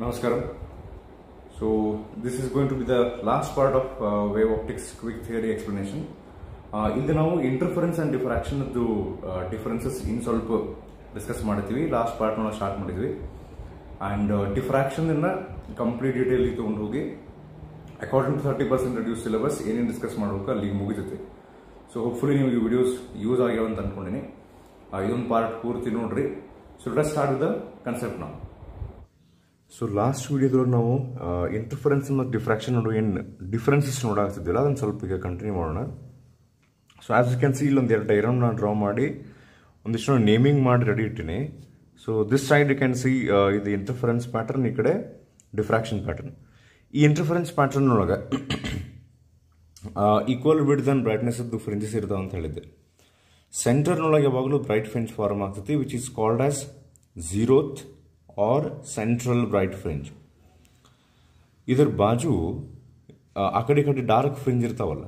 ನಮಸ್ಕಾರ so this is going to be the last part of uh, wave optics quick theory explanation. Uh, ಇಲ್ಲಿ ನಾವು interference and diffraction differences ಇನ್ನು ಸ್ವಲ್ಪ discuss ಮಾಡ್ತೀವಿ last part ನಾವು start ಮಾಡಿದ್ವಿ and ಡಿಫ್ರಾಕ್ಷನನ್ನು ಕಂಪ್ಲೀಟ್ ಡೀಟೇಲಿ ತೊಗೊಂಡು ಹೋಗಿ according to thirty percent reduce syllabus ಏನೇನು ಡಿಸ್ಕಸ್ ಮಾಡಬೇಕು ಅಲ್ಲಿ ಮುಗಿತೈತೆ ಸೊ ಹೋಪ್ಫುಲಿ ಈ ವಿಡಿಯೋಸ್ ಯೂಸ್ ಆಗ್ಯಾವ ಅಂತ ಅಂದ್ಕೊಂಡಿನಿ uh, ಇದೊಂದು ಪಾರ್ಟ್ ಪೂರ್ತಿ ನೋಡ್ರಿ so let start the concept ನಾವು ಸೊ ಲಾಸ್ಟ್ ವೀಡಿಯೋದೊಳಗೆ ನಾವು ಇಂಟರ್ಫರೆನ್ಸ್ ಮತ್ತು ಡಿಫ್ರಾಕ್ಷನ್ ನೋಡೋ ಏನು ಡಿಫ್ರೆನ್ಸಸ್ ನೋಡಾಗ್ತಿದ್ದಿಲ್ಲ ಅದನ್ನು ಸ್ವಲ್ಪ ಈಗ ಕಂಟಿನ್ಯೂ ಮಾಡೋಣ so as you can see ಇಲ್ಲೊಂದು ಎರಡು ಡೈರಮ್ ನಾನು ಡ್ರಾ ಮಾಡಿ ಒಂದಿಷ್ಟು ನೇಮಿಂಗ್ ಮಾಡಿ ರೆಡಿ ಇಟ್ಟಿನಿ so this side you can see ಇದು ಇಂಟರ್ಫರೆನ್ಸ್ ಪ್ಯಾಟರ್ನ್ ಈ ಕಡೆ ಡಿಫ್ರಾಕ್ಷನ್ ಪ್ಯಾಟರ್ನ್ ಈ ಇಂಟರ್ಫರೆನ್ಸ್ ಪ್ಯಾಟರ್ನ್ ಒಳಗೆ ಈಕ್ವಲ್ ವಿಡ್ತ್ ದನ್ ಬ್ರೈಟ್ನೆಸ್ದು ಫ್ರಿಂಜಸ್ ಇರ್ತಾವ ಅಂತ ಹೇಳಿದ್ದೆ ಸೆಂಟರ್ನೊಳಗೆ ಯಾವಾಗಲೂ ಬ್ರೈಟ್ ಫ್ರಿಂಜ್ ಫಾರ್ಮ್ ಆಗ್ತೈತಿ which is called as zeroth or central bright fringe ಇದರ ಬಾಜು ಆ ಕಡೆ ಕಡೆ ಡಾರ್ಕ್ ಫ್ರಿಂಜ್ ಇರ್ತಾವಲ್ಲ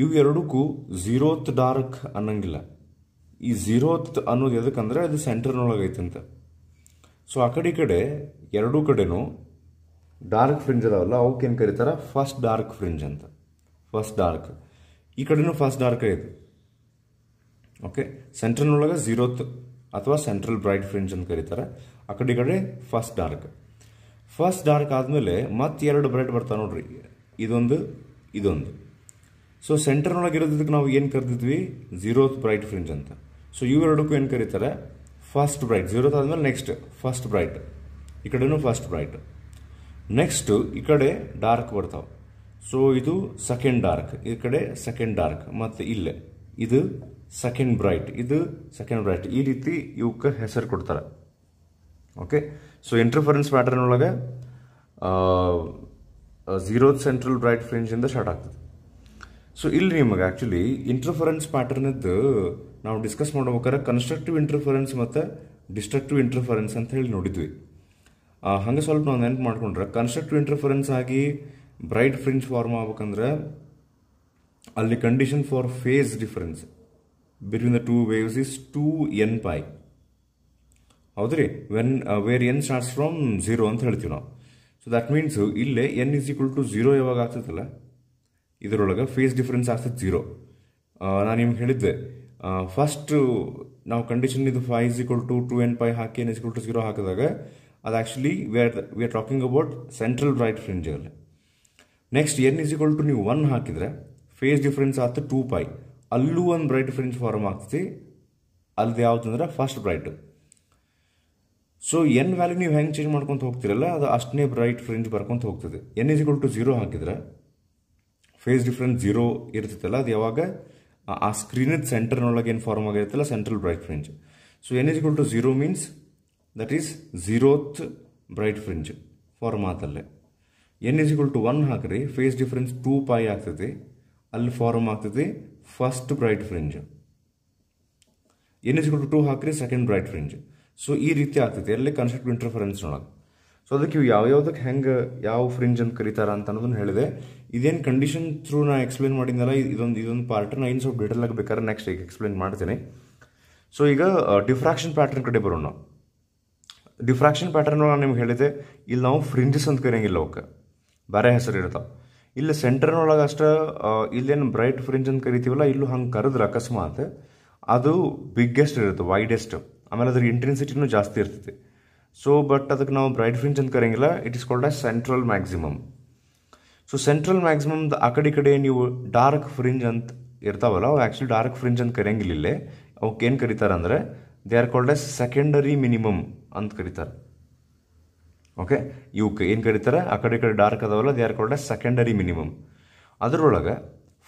ಇವು ಎರಡಕ್ಕೂ ಝೀರೋತ್ ಡಾರ್ಕ್ ಅನ್ನಂಗಿಲ್ಲ ಈ ಝೀರೋತ್ ಅನ್ನೋದು ಎದಕ್ಕಂದ್ರೆ ಅದು ಅಂತ ಸೊ ಆ ಕಡೆ ಈ ಕಡೆ ಎರಡೂ ಕಡೆನೂ ಡಾರ್ಕ್ ಫ್ರಿಂಜ್ ಅದಾವಲ್ಲ ಅವಕ್ಕೇನು ಕರೀತಾರೆ ಫಸ್ಟ್ ಡಾರ್ಕ್ ಫ್ರಿಂಜ್ ಅಂತ ಫಸ್ಟ್ ಡಾರ್ಕ್ ಈ ಕಡೆನೂ ಫಸ್ಟ್ ಡಾರ್ಕ್ ಐತೆ ಓಕೆ ಒಳಗೆ ಝೀರೋತ್ ಅಥವಾ ಸೆಂಟ್ರಲ್ ಬ್ರೈಟ್ ಫ್ರಿಂಜ್ ಅಂತ ಕರೀತಾರೆ ಆ ಕಡೆ ಕಡೆ ಫಸ್ಟ್ ಡಾರ್ಕ್ ಫಸ್ಟ್ ಡಾರ್ಕ್ ಆದಮೇಲೆ ಮತ್ತೆ ಎರಡು ಬ್ರೈಟ್ ಬರ್ತಾವೆ ನೋಡ್ರಿ ಇದೊಂದು ಇದೊಂದು ಸೊ ಒಳಗೆ ಇರೋದಕ್ಕೆ ನಾವು ಏನು ಕರೆದಿದ್ವಿ ಝೀರೋತ್ ಬ್ರೈಟ್ ಫ್ರಿಂಜ್ ಅಂತ ಸೊ ಇವೆರಡಕ್ಕೂ ಏನು ಕರೀತಾರೆ ಫಸ್ಟ್ ಬ್ರೈಟ್ ಝೀರೋತ್ ಆದಮೇಲೆ ನೆಕ್ಸ್ಟ್ ಫಸ್ಟ್ ಬ್ರೈಟ್ ಈ ಕಡೆನೂ ಫಸ್ಟ್ ಬ್ರೈಟ್ ನೆಕ್ಸ್ಟು ಈ ಕಡೆ ಡಾರ್ಕ್ ಬರ್ತಾವೆ ಸೊ ಇದು ಸೆಕೆಂಡ್ ಡಾರ್ಕ್ ಈ ಕಡೆ ಸೆಕೆಂಡ್ ಡಾರ್ಕ್ ಮತ್ತು ಇಲ್ಲೇ ಇದು ಸೆಕೆಂಡ್ ಬ್ರೈಟ್ ಇದು ಸೆಕೆಂಡ್ ಬ್ರೈಟ್ ಈ ರೀತಿ ಇವಕ್ಕೆ ಹೆಸರು ಕೊಡ್ತಾರೆ ಓಕೆ ಸೊ ಇಂಟರ್ಫರೆನ್ಸ್ ಒಳಗೆ ಝೀರೋ ಸೆಂಟ್ರಲ್ ಬ್ರೈಟ್ ಇಂದ ಸ್ಟಾರ್ಟ್ ಆಗ್ತದೆ ಸೊ ಇಲ್ಲಿ ನಿಮಗೆ ಆ್ಯಕ್ಚುಲಿ ಇಂಟರ್ಫರೆನ್ಸ್ ಪ್ಯಾಟರ್ನದ್ದು ನಾವು ಡಿಸ್ಕಸ್ ಮಾಡ್ಬೇಕಾದ್ರೆ ಕನ್ಸ್ಟ್ರಕ್ಟಿವ್ ಇಂಟರ್ಫರೆನ್ಸ್ ಮತ್ತು ಡಿಸ್ಟ್ರಕ್ಟಿವ್ ಇಂಟರ್ಫರೆನ್ಸ್ ಅಂತ ಹೇಳಿ ನೋಡಿದ್ವಿ ಹಾಗೆ ಸ್ವಲ್ಪ ನಾವು ನೆನಪು ಮಾಡ್ಕೊಂಡ್ರೆ ಕನ್ಸ್ಟ್ರಕ್ಟಿವ್ ಇಂಟರ್ಫರೆನ್ಸ್ ಆಗಿ ಬ್ರೈಟ್ ಫ್ರಿಂಜ್ ಫಾರ್ಮ್ ಆಗ್ಬೇಕಂದ್ರೆ ಅಲ್ಲಿ condition for phase difference between the two waves is two n pi ಹೌದ್ರಿ when where N starts from zero ಅಂತ ಹೇಳ್ತೀವಿ ನಾವು ಸೊ ದಟ್ ಮೀನ್ಸ್ ಇಲ್ಲೇ n is equal to zero ಯಾವಾಗ ಆಗ್ತದಲ್ಲ ಇದರೊಳಗೆ ಫೇಸ್ ಡಿಫ್ರೆನ್ಸ್ ಆಗ್ತದೆ ಝೀರೋ uh, ನಾನು ನಿಮ್ಗೆ ಹೇಳಿದ್ದೆ ಫಸ್ಟ್ uh, ನಾವು ಕಂಡೀಷನ್ ಇದು phi is equal to two n pi ಹಾಕಿ ಎನ್ ಇಸ್ ಟು ಝೀರೋ ಹಾಕಿದಾಗ ಅದು actually we are we are talking about central bright ಫ್ರಿಂಜಲ್ಲಿ next n is equal to ನೀವು ಒನ್ ಹಾಕಿದರೆ ಫೇಸ್ ಡಿಫ್ರೆನ್ಸ್ ಆಯ್ತು two pi ಅಲ್ಲೂ ಒಂದು ಬ್ರೈಟ್ ಡಿಫ್ರೆನ್ಸ್ ಫಾರ್ಮ್ ಆಗ್ತೈತಿ ಅಲ್ದು ಯಾವುದಂದ್ರೆ first bright so n value ನೀವು ಹೆಂಗೆ ಚೇಂಜ್ ಮಾಡ್ಕೊತ ಹೋಗ್ತಿರಲ್ಲ ಅದು ಅಷ್ಟನೇ ಬ್ರೈಟ್ ಫ್ರೆಂಜ್ ಬರ್ಕೊತ ಹೋಗ್ತದೆ ಎನ್ ಇಸ್ ಟು ಝೀರೋ ಹಾಕಿದ್ರೆ ಫೇಸ್ ಡಿಫ್ರೆನ್ಸ್ ಜೀರೋ ಇರ್ತೈತಲ್ಲ ಅದು ಯಾವಾಗ ಆ ಸ್ಕ್ರೀನದ ಸೆಂಟರ್ನೊಳಗೆ ಏನು ಫಾರ್ಮ್ ಆಗಿರುತ್ತಲ್ಲ central bright fringe so n is to zero means that is zeroth bright fringe form ಆತಲ್ಲೇ ಎನ್ ಇಸ್ ಟು ಒನ್ ಹಾಕ್ರಿ ಫೇಸ್ ಡಿಫ್ರೆನ್ಸ್ ಟೂ ಪೈ ಆಗ್ತದೆ ಅಲ್ಲಿ ಫಾರ್ಮ್ ಆಗ್ತೈತಿ first bright fringe n is to two ಹಾಕ್ರಿ second bright fringe so ಈ ರೀತಿ ಆಗ್ತೈತಿ ಅಲ್ಲಿ ಕನ್ಸೆಪ್ಟ್ ಇಂಟರ್ಫರೆನ್ಸ್ ಒಳಗೆ ಸೊ ಅದಕ್ಕೆ ಇವು ಯಾವ ಯಾವ್ದಕ್ಕೆ ಹೆಂಗೆ ಯಾವ ಫ್ರಿಂಜ್ ಅಂತ ಕರೀತಾರ ಅಂತ ಅನ್ನೋದನ್ನ ಹೇಳಿದೆ ಇದೇನು ಕಂಡೀಷನ್ ಥ್ರೂ ನಾ ಎಕ್ಸ್ಪ್ಲೇನ್ ಮಾಡಿದ್ನಲ್ಲ ಇದೊಂದು ಇದೊಂದು ಪಾರ್ಟ್ ನಾ ಇನ್ನು ಸ್ವಲ್ಪ ಡೀಟೇಲ್ ನೆಕ್ಸ್ಟ್ ಈಗ ಎಕ್ಸ್ಪ್ಲೈನ್ ಮಾಡ್ತೀನಿ ಸೊ ಈಗ ಡಿಫ್ರಾಕ್ಷನ್ ಪ್ಯಾಟರ್ನ್ ಕಡೆ ಬರೋಣ ಡಿಫ್ರಾಕ್ಷನ್ ಪ್ಯಾಟರ್ನ್ ನಾನು ನಿಮ್ಗೆ ಹೇಳಿದೆ ಇಲ್ಲಿ ನಾವು ಫ್ರಿಂಜಸ್ ಅಂತ ಕರೆಯಂಗಿಲ್ಲ ಅವಕ್ಕೆ ಬೇರೆ ಹೆಸರು ಇರ್ತಾವೆ ಇಲ್ಲಿ ಸೆಂಟರ್ನೊಳಗೆ ಅಷ್ಟೇ ಇಲ್ಲೇನು ಬ್ರೈಟ್ ಫ್ರಿಂಜ್ ಅಂತ ಕರಿತೀವಲ್ಲ ಇಲ್ಲೂ ಹಂಗೆ ಕರೆದ್ರೆ ಅಕಸ್ಮಾತ್ ಅದು ಬಿಗ್ಗೆಸ್ಟ್ ಇರುತ್ತೆ ವೈಡೆಸ್ಟ್ ಆಮೇಲೆ ಅದ್ರ ಇಂಟೆನ್ಸಿಟಿನೂ ಜಾಸ್ತಿ ಇರ್ತೈತಿ ಸೊ ಬಟ್ ಅದಕ್ಕೆ ನಾವು ಬ್ರೈಟ್ ಫ್ರಿಂಜ್ ಅಂತ ಕರೆಯಂಗಿಲ್ಲ it is called a central maximum so central maximum ಆ ಕಡೆ ಕಡೆ ನೀವು ಡಾರ್ಕ್ ಫ್ರಿಂಜ್ ಅಂತ ಇರ್ತಾವಲ್ಲ ಅವು ಆ್ಯಕ್ಚುಲಿ ಡಾರ್ಕ್ ಫ್ರಿಂಜ್ ಅಂತ ಕರೆಯಂಗಿಲ್ಲ ಇಲ್ಲೇ ಅವಕ್ಕೆ ಏನು ಕರೀತಾರೆ ಅಂದರೆ they are called as secondary minimum ಅಂತ ಕರೀತಾರೆ ಓಕೆ ಇವಕ್ಕೆ ಏನು ಕರೀತಾರೆ ಆ ಕಡೆ ಕಡೆ ಡಾರ್ಕ್ ಅದಾವಲ್ಲ they are called secondary minimum ಅದರೊಳಗೆ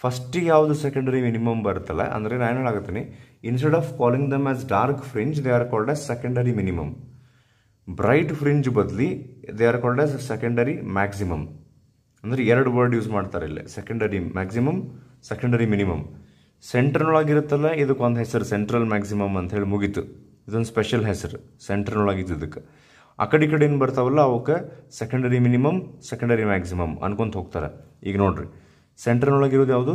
ಫಸ್ಟಿಗೆ ಯಾವುದು ಸೆಕೆಂಡರಿ ಮಿನಿಮಮ್ ಬರುತ್ತಲ್ಲ ಅಂದರೆ ನಾನು ಹೇಳಾಗತ್ತೀನಿ instead of calling them as dark fringe they are called as secondary minimum bright fringe ಬದಲಿ they are called as secondary maximum ಅಂದರೆ ಎರಡು ವರ್ಡ್ ಯೂಸ್ ಮಾಡ್ತಾರೆ ಇಲ್ಲಿ ಸೆಕೆಂಡರಿ ಮ್ಯಾಕ್ಸಿಮಮ್ ಸೆಕೆಂಡರಿ ಮಿನಿಮಮ್ ಸೆಂಟ್ರನೊಳಗಿರುತ್ತಲ್ಲ ಇದಕ್ಕೊಂದು ಹೆಸರು ಸೆಂಟ್ರಲ್ ಮ್ಯಾಕ್ಸಿಮಮ್ ಅಂತ ಹೇಳಿ ಮುಗೀತು ಇದೊಂದು ಸ್ಪೆಷಲ್ ಹೆಸರು ಸೆಂಟ್ರನೊಳಗಿತ್ತು ಇದಕ್ಕೆ ಆ ಕಡೆ ಈ ಕಡೆ ಏನು ಬರ್ತಾವಲ್ಲ ಅವಕ್ಕೆ ಸೆಕೆಂಡರಿ ಮಿನಿಮಮ್ ಸೆಕೆಂಡರಿ ಮ್ಯಾಕ್ಸಿಮಮ್ ಅನ್ಕೊಂತ ಹೋಗ್ತಾರೆ ಈಗ ನೋಡ್ರಿ ಸೆಂಟ್ರನೊಳಗೆ ಇರೋದು ಯಾವುದು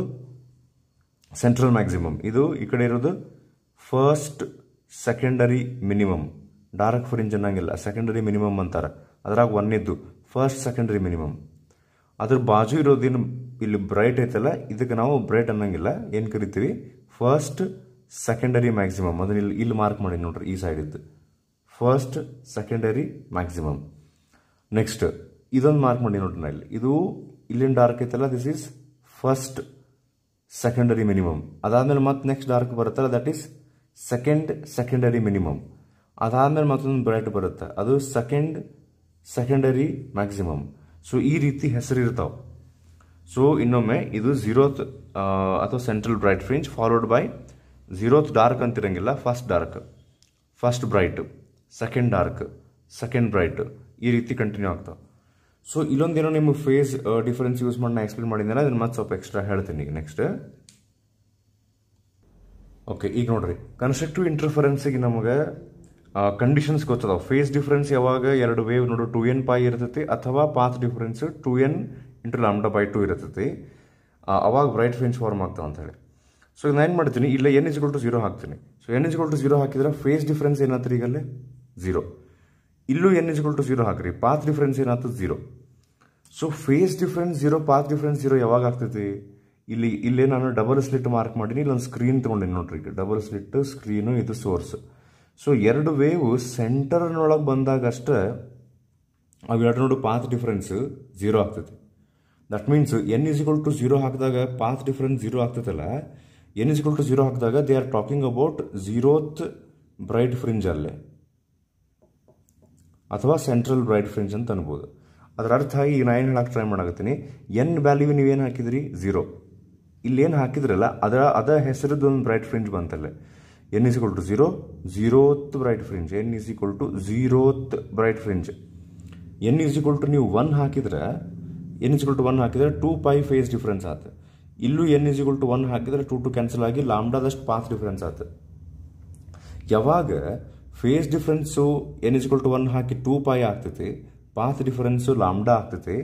ಸೆಂಟ್ರಲ್ ಮ್ಯಾಕ್ಸಿಮಮ್ ಇದು ಈ ಕಡೆ ಇರೋದು first secondary minimum dark fringe ಅನ್ನಂಗಿಲ್ಲ ಸೆಕೆಂಡರಿ ಮಿನಿಮಮ್ ಅಂತಾರೆ ಅದ್ರಾಗ ಇದ್ದು ಫಸ್ಟ್ ಸೆಕೆಂಡರಿ ಮಿನಿಮಮ್ ಅದ್ರ ಬಾಜು ಇರೋದೇನು ಇಲ್ಲಿ ಬ್ರೈಟ್ ಐತಲ್ಲ ಇದಕ್ಕೆ ನಾವು ಬ್ರೈಟ್ ಅನ್ನಂಗಿಲ್ಲ ಏನು ಕರಿತೀವಿ ಫಸ್ಟ್ ಸೆಕೆಂಡರಿ ಮ್ಯಾಕ್ಸಿಮಮ್ ಅದನ್ನ ಇಲ್ಲಿ ಇಲ್ಲಿ ಮಾರ್ಕ್ ಮಾಡಿ ನೋಡ್ರಿ ಈ ಸೈಡ್ ಇದ್ದು ಫಸ್ಟ್ ಸೆಕೆಂಡರಿ ಮ್ಯಾಕ್ಸಿಮಮ್ ನೆಕ್ಸ್ಟ್ ಇದೊಂದು ಮಾರ್ಕ್ ಮಾಡಿ ನೋಡಿ ನಾ ಇಲ್ಲಿ ಇದು ಇಲ್ಲಿನ ಡಾರ್ಕ್ ಐತಲ್ಲ this is first secondary minimum ಅದಾದಮೇಲೆ ಮತ್ತೆ ನೆಕ್ಸ್ಟ್ ಡಾರ್ಕ್ ಬರುತ್ತಲ್ಲ that is second secondary minimum ಅದಾದಮೇಲೆ ಮತ್ತೊಂದು ಬ್ರೈಟ್ ಬರುತ್ತೆ ಅದು ಸೆಕೆಂಡ್ ಸೆಕೆಂಡರಿ ಮ್ಯಾಕ್ಸಿಮಮ್ ಸೊ ಈ ರೀತಿ ಹೆಸರು ಸೊ ಇನ್ನೊಮ್ಮೆ ಇದು ಝೀರೋತ್ ಅಥವಾ central bright fringe followed by zeroth dark ಅಂತಿರಂಗಿಲ್ಲ first dark first bright second dark second bright ಈ ರೀತಿ ಕಂಟಿನ್ಯೂ ಆಗ್ತಾವೆ ಸೊ ಇಲ್ಲೊಂದೇನೋ ನಿಮ್ಮ ಫೇಸ್ ಡಿಫರೆನ್ಸ್ ಯೂಸ್ ಮಾಡಿ ನಾನು ಎಕ್ಸ್ಪ್ಲೇನ್ ಮಾಡಿದ್ದೀನಲ್ಲ ಅದನ್ನು ಮತ್ತೆ ಸ್ವಲ್ಪ ಎಕ್ಸ್ಟ್ರಾ ಹೇಳ್ತೀನಿ ಈಗ ನೆಕ್ಸ್ಟ್ ಓಕೆ ಈಗ ನೋಡ್ರಿ ಕನ್ಸ್ಟ್ರಕ್ಟಿವ್ ಇಂಟರ್ಫರೆನ್ಸಿಗೆ ನಮಗೆ ಕಂಡೀಷನ್ಸ್ ಗೊತ್ತದ ಫೇಸ್ ಡಿಫರೆನ್ಸ್ ಯಾವಾಗ ಎರಡು ವೇವ್ ನೋಡು ಟು ಎನ್ ಪೈ ಇರ್ತೈತಿ ಅಥವಾ path difference two n into lambda by two ಇರ್ತೈತಿ ಅವಾಗ ಬ್ರೈಟ್ ಫೇನ್ಸ್ ಫಾರ್ಮ್ ಆಗ್ತಾವೆ ಅಂತ ಹೇಳಿ ಸೊ ನಾನು ಏನು ಮಾಡ್ತೀನಿ ಇಲ್ಲ ಎನ್ ಇಸ್ಗಳು ಟು ಜೀರೋ ಹಾಕ್ತೀನಿ ಸೊ ಎನ್ ಇಸ್ಗಳು ಟು ಜೀರೋ ಹಾಕಿದ್ರೆ ಫೇಸ್ ಡಿಫ್ರೆನ್ಸ್ ಏನಾಗ್ತದೆ ಈಗಲ್ಲೇ ಝೀರೋ ಇಲ್ಲೂ ಎನ್ ಇಸ್ಗಳು ಟು ಝೀರೋ ಹಾಕ್ರಿ ಪಾತ್ ಡಿಫ್ರೆನ್ಸ್ ಏನಾಗ್ತದೆ zero so phase difference zero path difference zero ಯಾವಾಗ ಆಗ್ತೈತಿ ಇಲ್ಲಿ ಇಲ್ಲೇ ನಾನು ಡಬಲ್ ಸ್ಲಿಟ್ ಮಾರ್ಕ್ ಮಾಡೀನಿ ಇಲ್ಲೊಂದು ಸ್ಕ್ರೀನ್ ತೊಗೊಂಡಿನಿ ನೋಡ್ರಿ ಡಬಲ್ ಸ್ಲಿಟ್ ಸ್ಕ್ರೀನು ಇದು ಸೋರ್ಸ್ ಸೊ ಎರಡು ವೇವು ಸೆಂಟರ್ನೊಳಗೆ ಬಂದಾಗಷ್ಟೇ ಎರಡು ನೋಡು ಪಾತ್ ಡಿಫ್ರೆನ್ಸ್ ಝೀರೋ ಆಗ್ತೈತಿ that means n is equal to zero ಹಾಕಿದಾಗ ಪಾತ್ ಡಿಫ್ರೆನ್ಸ್ ಝೀರೋ ಆಗ್ತೈತಲ್ಲ ಎನ್ ಇಸ್ಗಳು ಟು ಝೀರೋ ಹಾಕಿದಾಗ they are talking about zeroth bright fringe ಅಲ್ಲೇ ಅಥವಾ ಸೆಂಟ್ರಲ್ ಬ್ರೈಟ್ ಫ್ರಿಂಜ್ ಅಂತ ಅನ್ಬೋದು ಅದರ ಅರ್ಥ ಈಗ ನಾನು ಏನು ಹೇಳಕ್ಕೆ ಟ್ರೈ ಮಾಡಕತ್ತೀನಿ ಎನ್ ವ್ಯಾಲ್ಯೂ ನೀವೇನು ಹಾಕಿದ್ರಿ ಝೀರೋ ಇಲ್ಲೇನು ಹಾಕಿದ್ರಲ್ಲ ಅದರ ಅದ ಹೆಸರದ್ದು ಒಂದು ಬ್ರೈಟ್ ಫ್ರಿಂಜ್ ಬಂತಲ್ಲೇ n is equal to zero zeroth bright fringe n is equal to zeroth bright fringe n is equal to ನೀವು ಒನ್ ಹಾಕಿದ್ರೆ n is equal to one ಹಾಕಿದ್ರೆ ಟೂ ಪೈ ಫೇಸ್ ಡಿಫ್ರೆನ್ಸ್ ಆಯ್ತು ಇಲ್ಲೂ n is equal to one ಹಾಕಿದ್ರೆ two two cancel ಆಗಿ ಲಾಮ್ಡಾದಷ್ಟು path difference ಆಯ್ತು ಯಾವಾಗ phase difference n is equal to one ಹಾಕಿ ಟೂ ಪಾಯ್ ಆಗ್ತೈತಿ ಪಾತ್ ಡಿಫ್ರೆನ್ಸು ಲಾಮ್ಡ ಆಗ್ತೈತಿ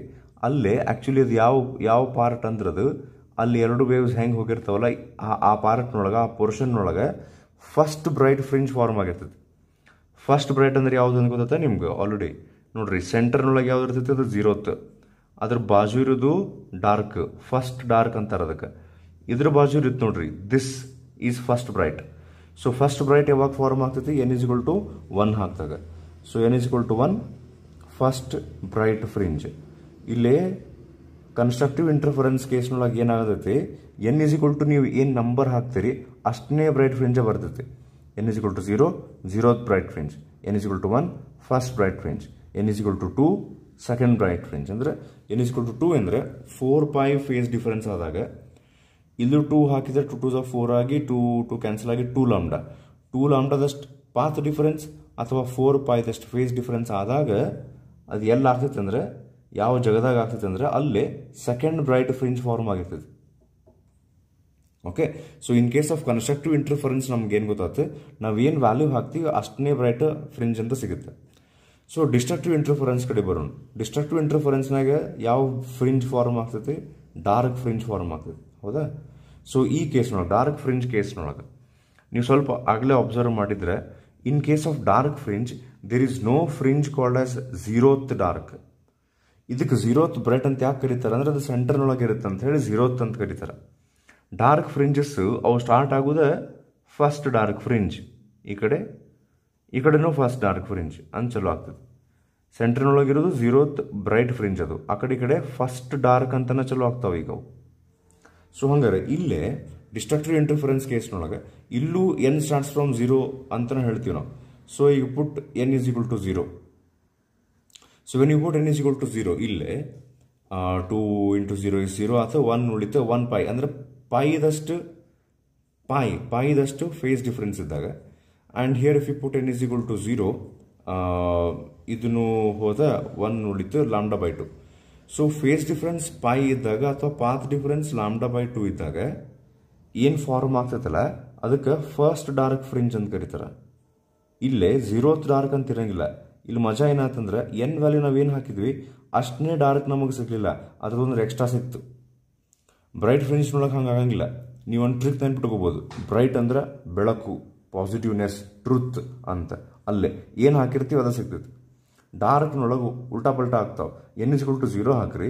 ಅಲ್ಲೇ ಆ್ಯಕ್ಚುಲಿ ಅದು ಯಾವ ಯಾವ ಪಾರ್ಟ್ ಅಂದ್ರೆ ಅದು ಅಲ್ಲಿ ಎರಡು ವೇವ್ಸ್ ಹೆಂಗೆ ಹೋಗಿರ್ತಾವಲ್ಲ ಆ ಪಾರ್ಟ್ನೊಳಗೆ ಆ ಪೋರ್ಷನ್ನೊಳಗೆ ಫಸ್ಟ್ ಬ್ರೈಟ್ ಫ್ರಿಂಜ್ ಫಾರ್ಮ್ ಆಗಿರ್ತೈತಿ ಫಸ್ಟ್ ಬ್ರೈಟ್ ಅಂದ್ರೆ ಯಾವುದು ಅಂತ ಗೊತ್ತತೆ ನಿಮ್ಗೆ ಆಲ್ರೆಡಿ ನೋಡ್ರಿ ಸೆಂಟರ್ನೊಳಗೆ ಯಾವ್ದು ಇರ್ತೈತಿ ಅದು ಜೀರೋತ್ ಅದ್ರ ಬಾಜು ಇರೋದು ಡಾರ್ಕ್ ಫಸ್ಟ್ ಡಾರ್ಕ್ ಅಂತಾರೆ ಅದಕ್ಕೆ ಇದ್ರ ಬಾಜು ಇರುತ್ತೆ ನೋಡ್ರಿ this is first bright so first bright ಯಾವಾಗ ಫಾರ್ಮ್ ಆಗ್ತೈತಿ ಎನ್ ಇಸ್ಗಳು ಟು ಒನ್ ಹಾಕ್ತಾಗ so n is equal to one first bright fringe ಇಲ್ಲಿ ಕನ್ಸ್ಟ್ರಕ್ಟಿವ್ ಇಂಟರ್ಫರೆನ್ಸ್ ಕೇಸ್ನೊಳಗೆ ಏನಾಗತೈತಿ ಎನ್ ಇಸ್ಗಳು ಟು ನೀವು ಏನು ನಂಬರ್ ಹಾಕ್ತೀರಿ ಅಷ್ಟನೇ ಬ್ರೈಟ್ ಫ್ರಿಂಜ ಬರ್ತೈತಿ n is equal to zero zero bright fringe n is equal to one first bright fringe n is equal to two second bright fringe ಅಂದರೆ n is is equal to two ಅಂದರೆ four five phase difference ಆದಾಗ ಇಲ್ಲೂ two ಹಾಕಿದರೆ two twos four ಆಗಿ two two cancel ಆಗಿ two lambda two ಲಾಮ್ಡಾದಷ್ಟು path difference ಅಥವಾ four ಪಾಯ್ದಷ್ಟು ಫೇಸ್ ಡಿಫರೆನ್ಸ್ ಆದಾಗ ಅದು ಎಲ್ಲಿ ಆಗ್ತೈತೆ ಅಂದರೆ ಯಾವ ಜಗದಾಗ ಆಗ್ತೈತೆ ಅಂದರೆ ಅಲ್ಲಿ ಸೆಕೆಂಡ್ ಬ್ರೈಟ್ ಫ್ರಿಂಜ್ ಫಾರ್ಮ್ ಆಗಿರ್ತದೆ okay so in case of constructive interference ನಮ್ಗೇನು ಗೊತ್ತಾಗುತ್ತೆ ನಾವು ಏನು ವ್ಯಾಲ್ಯೂ ಹಾಕ್ತೀವಿ ಅಷ್ಟನೇ ಬ್ರೈಟ್ ಫ್ರಿಂಜ್ ಅಂತ ಸಿಗುತ್ತೆ ಸೊ ಡಿಸ್ಟ್ರಕ್ಟಿವ್ ಇಂಟರ್ಫರೆನ್ಸ್ ಕಡೆ ಬರೋಣ ಡಿಸ್ಟ್ರಕ್ಟಿವ್ ಇಂಟರ್ಫರೆನ್ಸ್ನಾಗ ಯಾವ ಫ್ರಿಂಜ್ ಫಾರ್ಮ್ ಆಗ್ತೈತಿ ಡಾರ್ಕ್ ಫ್ರಿಂಜ್ ಫಾರ್ಮ್ ಆಗ್ತೈತಿ ಹೌದಾ ಸೊ ಈ ಕೇಸ್ನೊಳಗೆ ಡಾರ್ಕ್ ಫ್ರಿಂಜ್ ಕೇಸ್ನೊಳಗೆ ನೀವು ಸ್ವಲ್ಪ ಆಗಲೇ ಅಬ್ಸರ್ವ್ ಮಾಡಿದರೆ in case of dark fringe there is no fringe called as zeroth dark ಇದಕ್ಕೆ ಝೀರೋತ್ ಬ್ರೈಟ್ ಅಂತ ಯಾಕೆ ಕರೀತಾರೆ ಅಂದರೆ ಅದು ಸೆಂಟರ್ನೊಳಗೆ ಇರುತ್ತೆ ಅಂತ ಹೇಳಿ ಝೀರೋತ್ ಅಂತ ಕರೀತಾರೆ ಡಾರ್ಕ್ ಫ್ರಿಂಜಸ್ ಅವು ಸ್ಟಾರ್ಟ್ ಆಗೋದೇ ಫಸ್ಟ್ ಡಾರ್ಕ್ ಫ್ರಿಂಜ್ ಈ ಕಡೆ ಈ ಕಡೆನೂ ಫಸ್ಟ್ ಡಾರ್ಕ್ ಫ್ರಿಂಜ್ ಅಂತ ಚಲೋ ಆಗ್ತದೆ ಸೆಂಟರ್ನೊಳಗಿರೋದು ಝೀರೋತ್ ಬ್ರೈಟ್ ಫ್ರಿಂಜ್ ಅದು ಆ ಕಡೆ ಈ ಕಡೆ ಫಸ್ಟ್ ಡಾರ್ಕ್ ಅಂತಲೇ ಚಲೋ ಆಗ್ತಾವೆ ಈಗ ಅವು ಸೊ ಹಂಗಾರೆ ಇಲ್ಲೇ ಡಿಸ್ಟ್ರಕ್ಟಿವ್ ಇಂಟರ್ಫರೆನ್ಸ್ ಕೇಸ್ನೊಳಗೆ ಇಲ್ಲೂ ಎನ್ ಸ್ಟಾರ್ಟ್ಸ್ ಫ್ರಮ್ ಝೀರೋ ಅಂತಲೇ ಹೇಳ್ತೀವಿ ನಾವು ಸೊ ಈಗ put n is equal to zero so when you put n is equal to zero ಇಲ್ಲೇ two into zero is zero ಅಥವಾ ಒನ್ ಉಳಿತು ಒನ್ ಪೈ ಅಂದರೆ ಪಾಯಿದಷ್ಟು ಪಾಯ್ ಪಾಯಿದಷ್ಟು ಫೇಸ್ ಡಿಫ್ರೆನ್ಸ್ ಇದ್ದಾಗ and here if you put n is equal to zero ಇದನ್ನು ಹೋದ one ಉಳಿತು lambda by two so phase difference pi ಇದ್ದಾಗ ಅಥವಾ path difference lambda by two ಇದ್ದಾಗ ಏನು ಫಾರ್ಮ್ ಆಗ್ತೈತಲ್ಲ ಅದಕ್ಕೆ ಫಸ್ಟ್ ಡಾರ್ಕ್ ಫ್ರಿಂಜ್ ಅಂತ ಕರೀತಾರೆ ಇಲ್ಲೇ ಝೀರೋತ್ ಡಾರ್ಕ್ ಅಂತ ಇರಂಗಿಲ್ಲ ಇಲ್ಲಿ ಮಜಾ ಏನಾಯ್ತಂದ್ರೆ ಎನ್ ವ್ಯಾಲ್ಯೂ ನಾವೇನು ಹಾಕಿದ್ವಿ ಅಷ್ಟನ್ನೇ ಡಾರ್ಕ್ ನಮಗೆ ಸಿಗಲಿಲ್ಲ ಅದ್ರದೊಂದು ಎಕ್ಸ್ಟ್ರಾ ಸಿಕ್ತು ಬ್ರೈಟ್ ಫ್ರಿಂಜ್ ನೋಡೋಕೆ ಹಂಗಾಗಂಗಿಲ್ಲ ಒಂದು ಟ್ರಿಕ್ ನೆನ್ಪಿಟ್ಕೋಬೋದು ಬ್ರೈಟ್ ಅಂದ್ರೆ ಬೆಳಕು ಪಾಸಿಟಿವ್ನೆಸ್ ಟ್ರೂತ್ ಅಂತ ಅಲ್ಲೇ ಏನು ಹಾಕಿರ್ತೀವಿ ಅದ ಸಿಗ್ತೈತಿ ಡಾರ್ಕ್ನೊಳಗೆ ಉಲ್ಟಾ ಪಲ್ಟಾ ಆಗ್ತಾವೆ ಎನ್ ಇಸ್ಗಳು ಟು ಝೀರೋ ಹಾಕ್ರಿ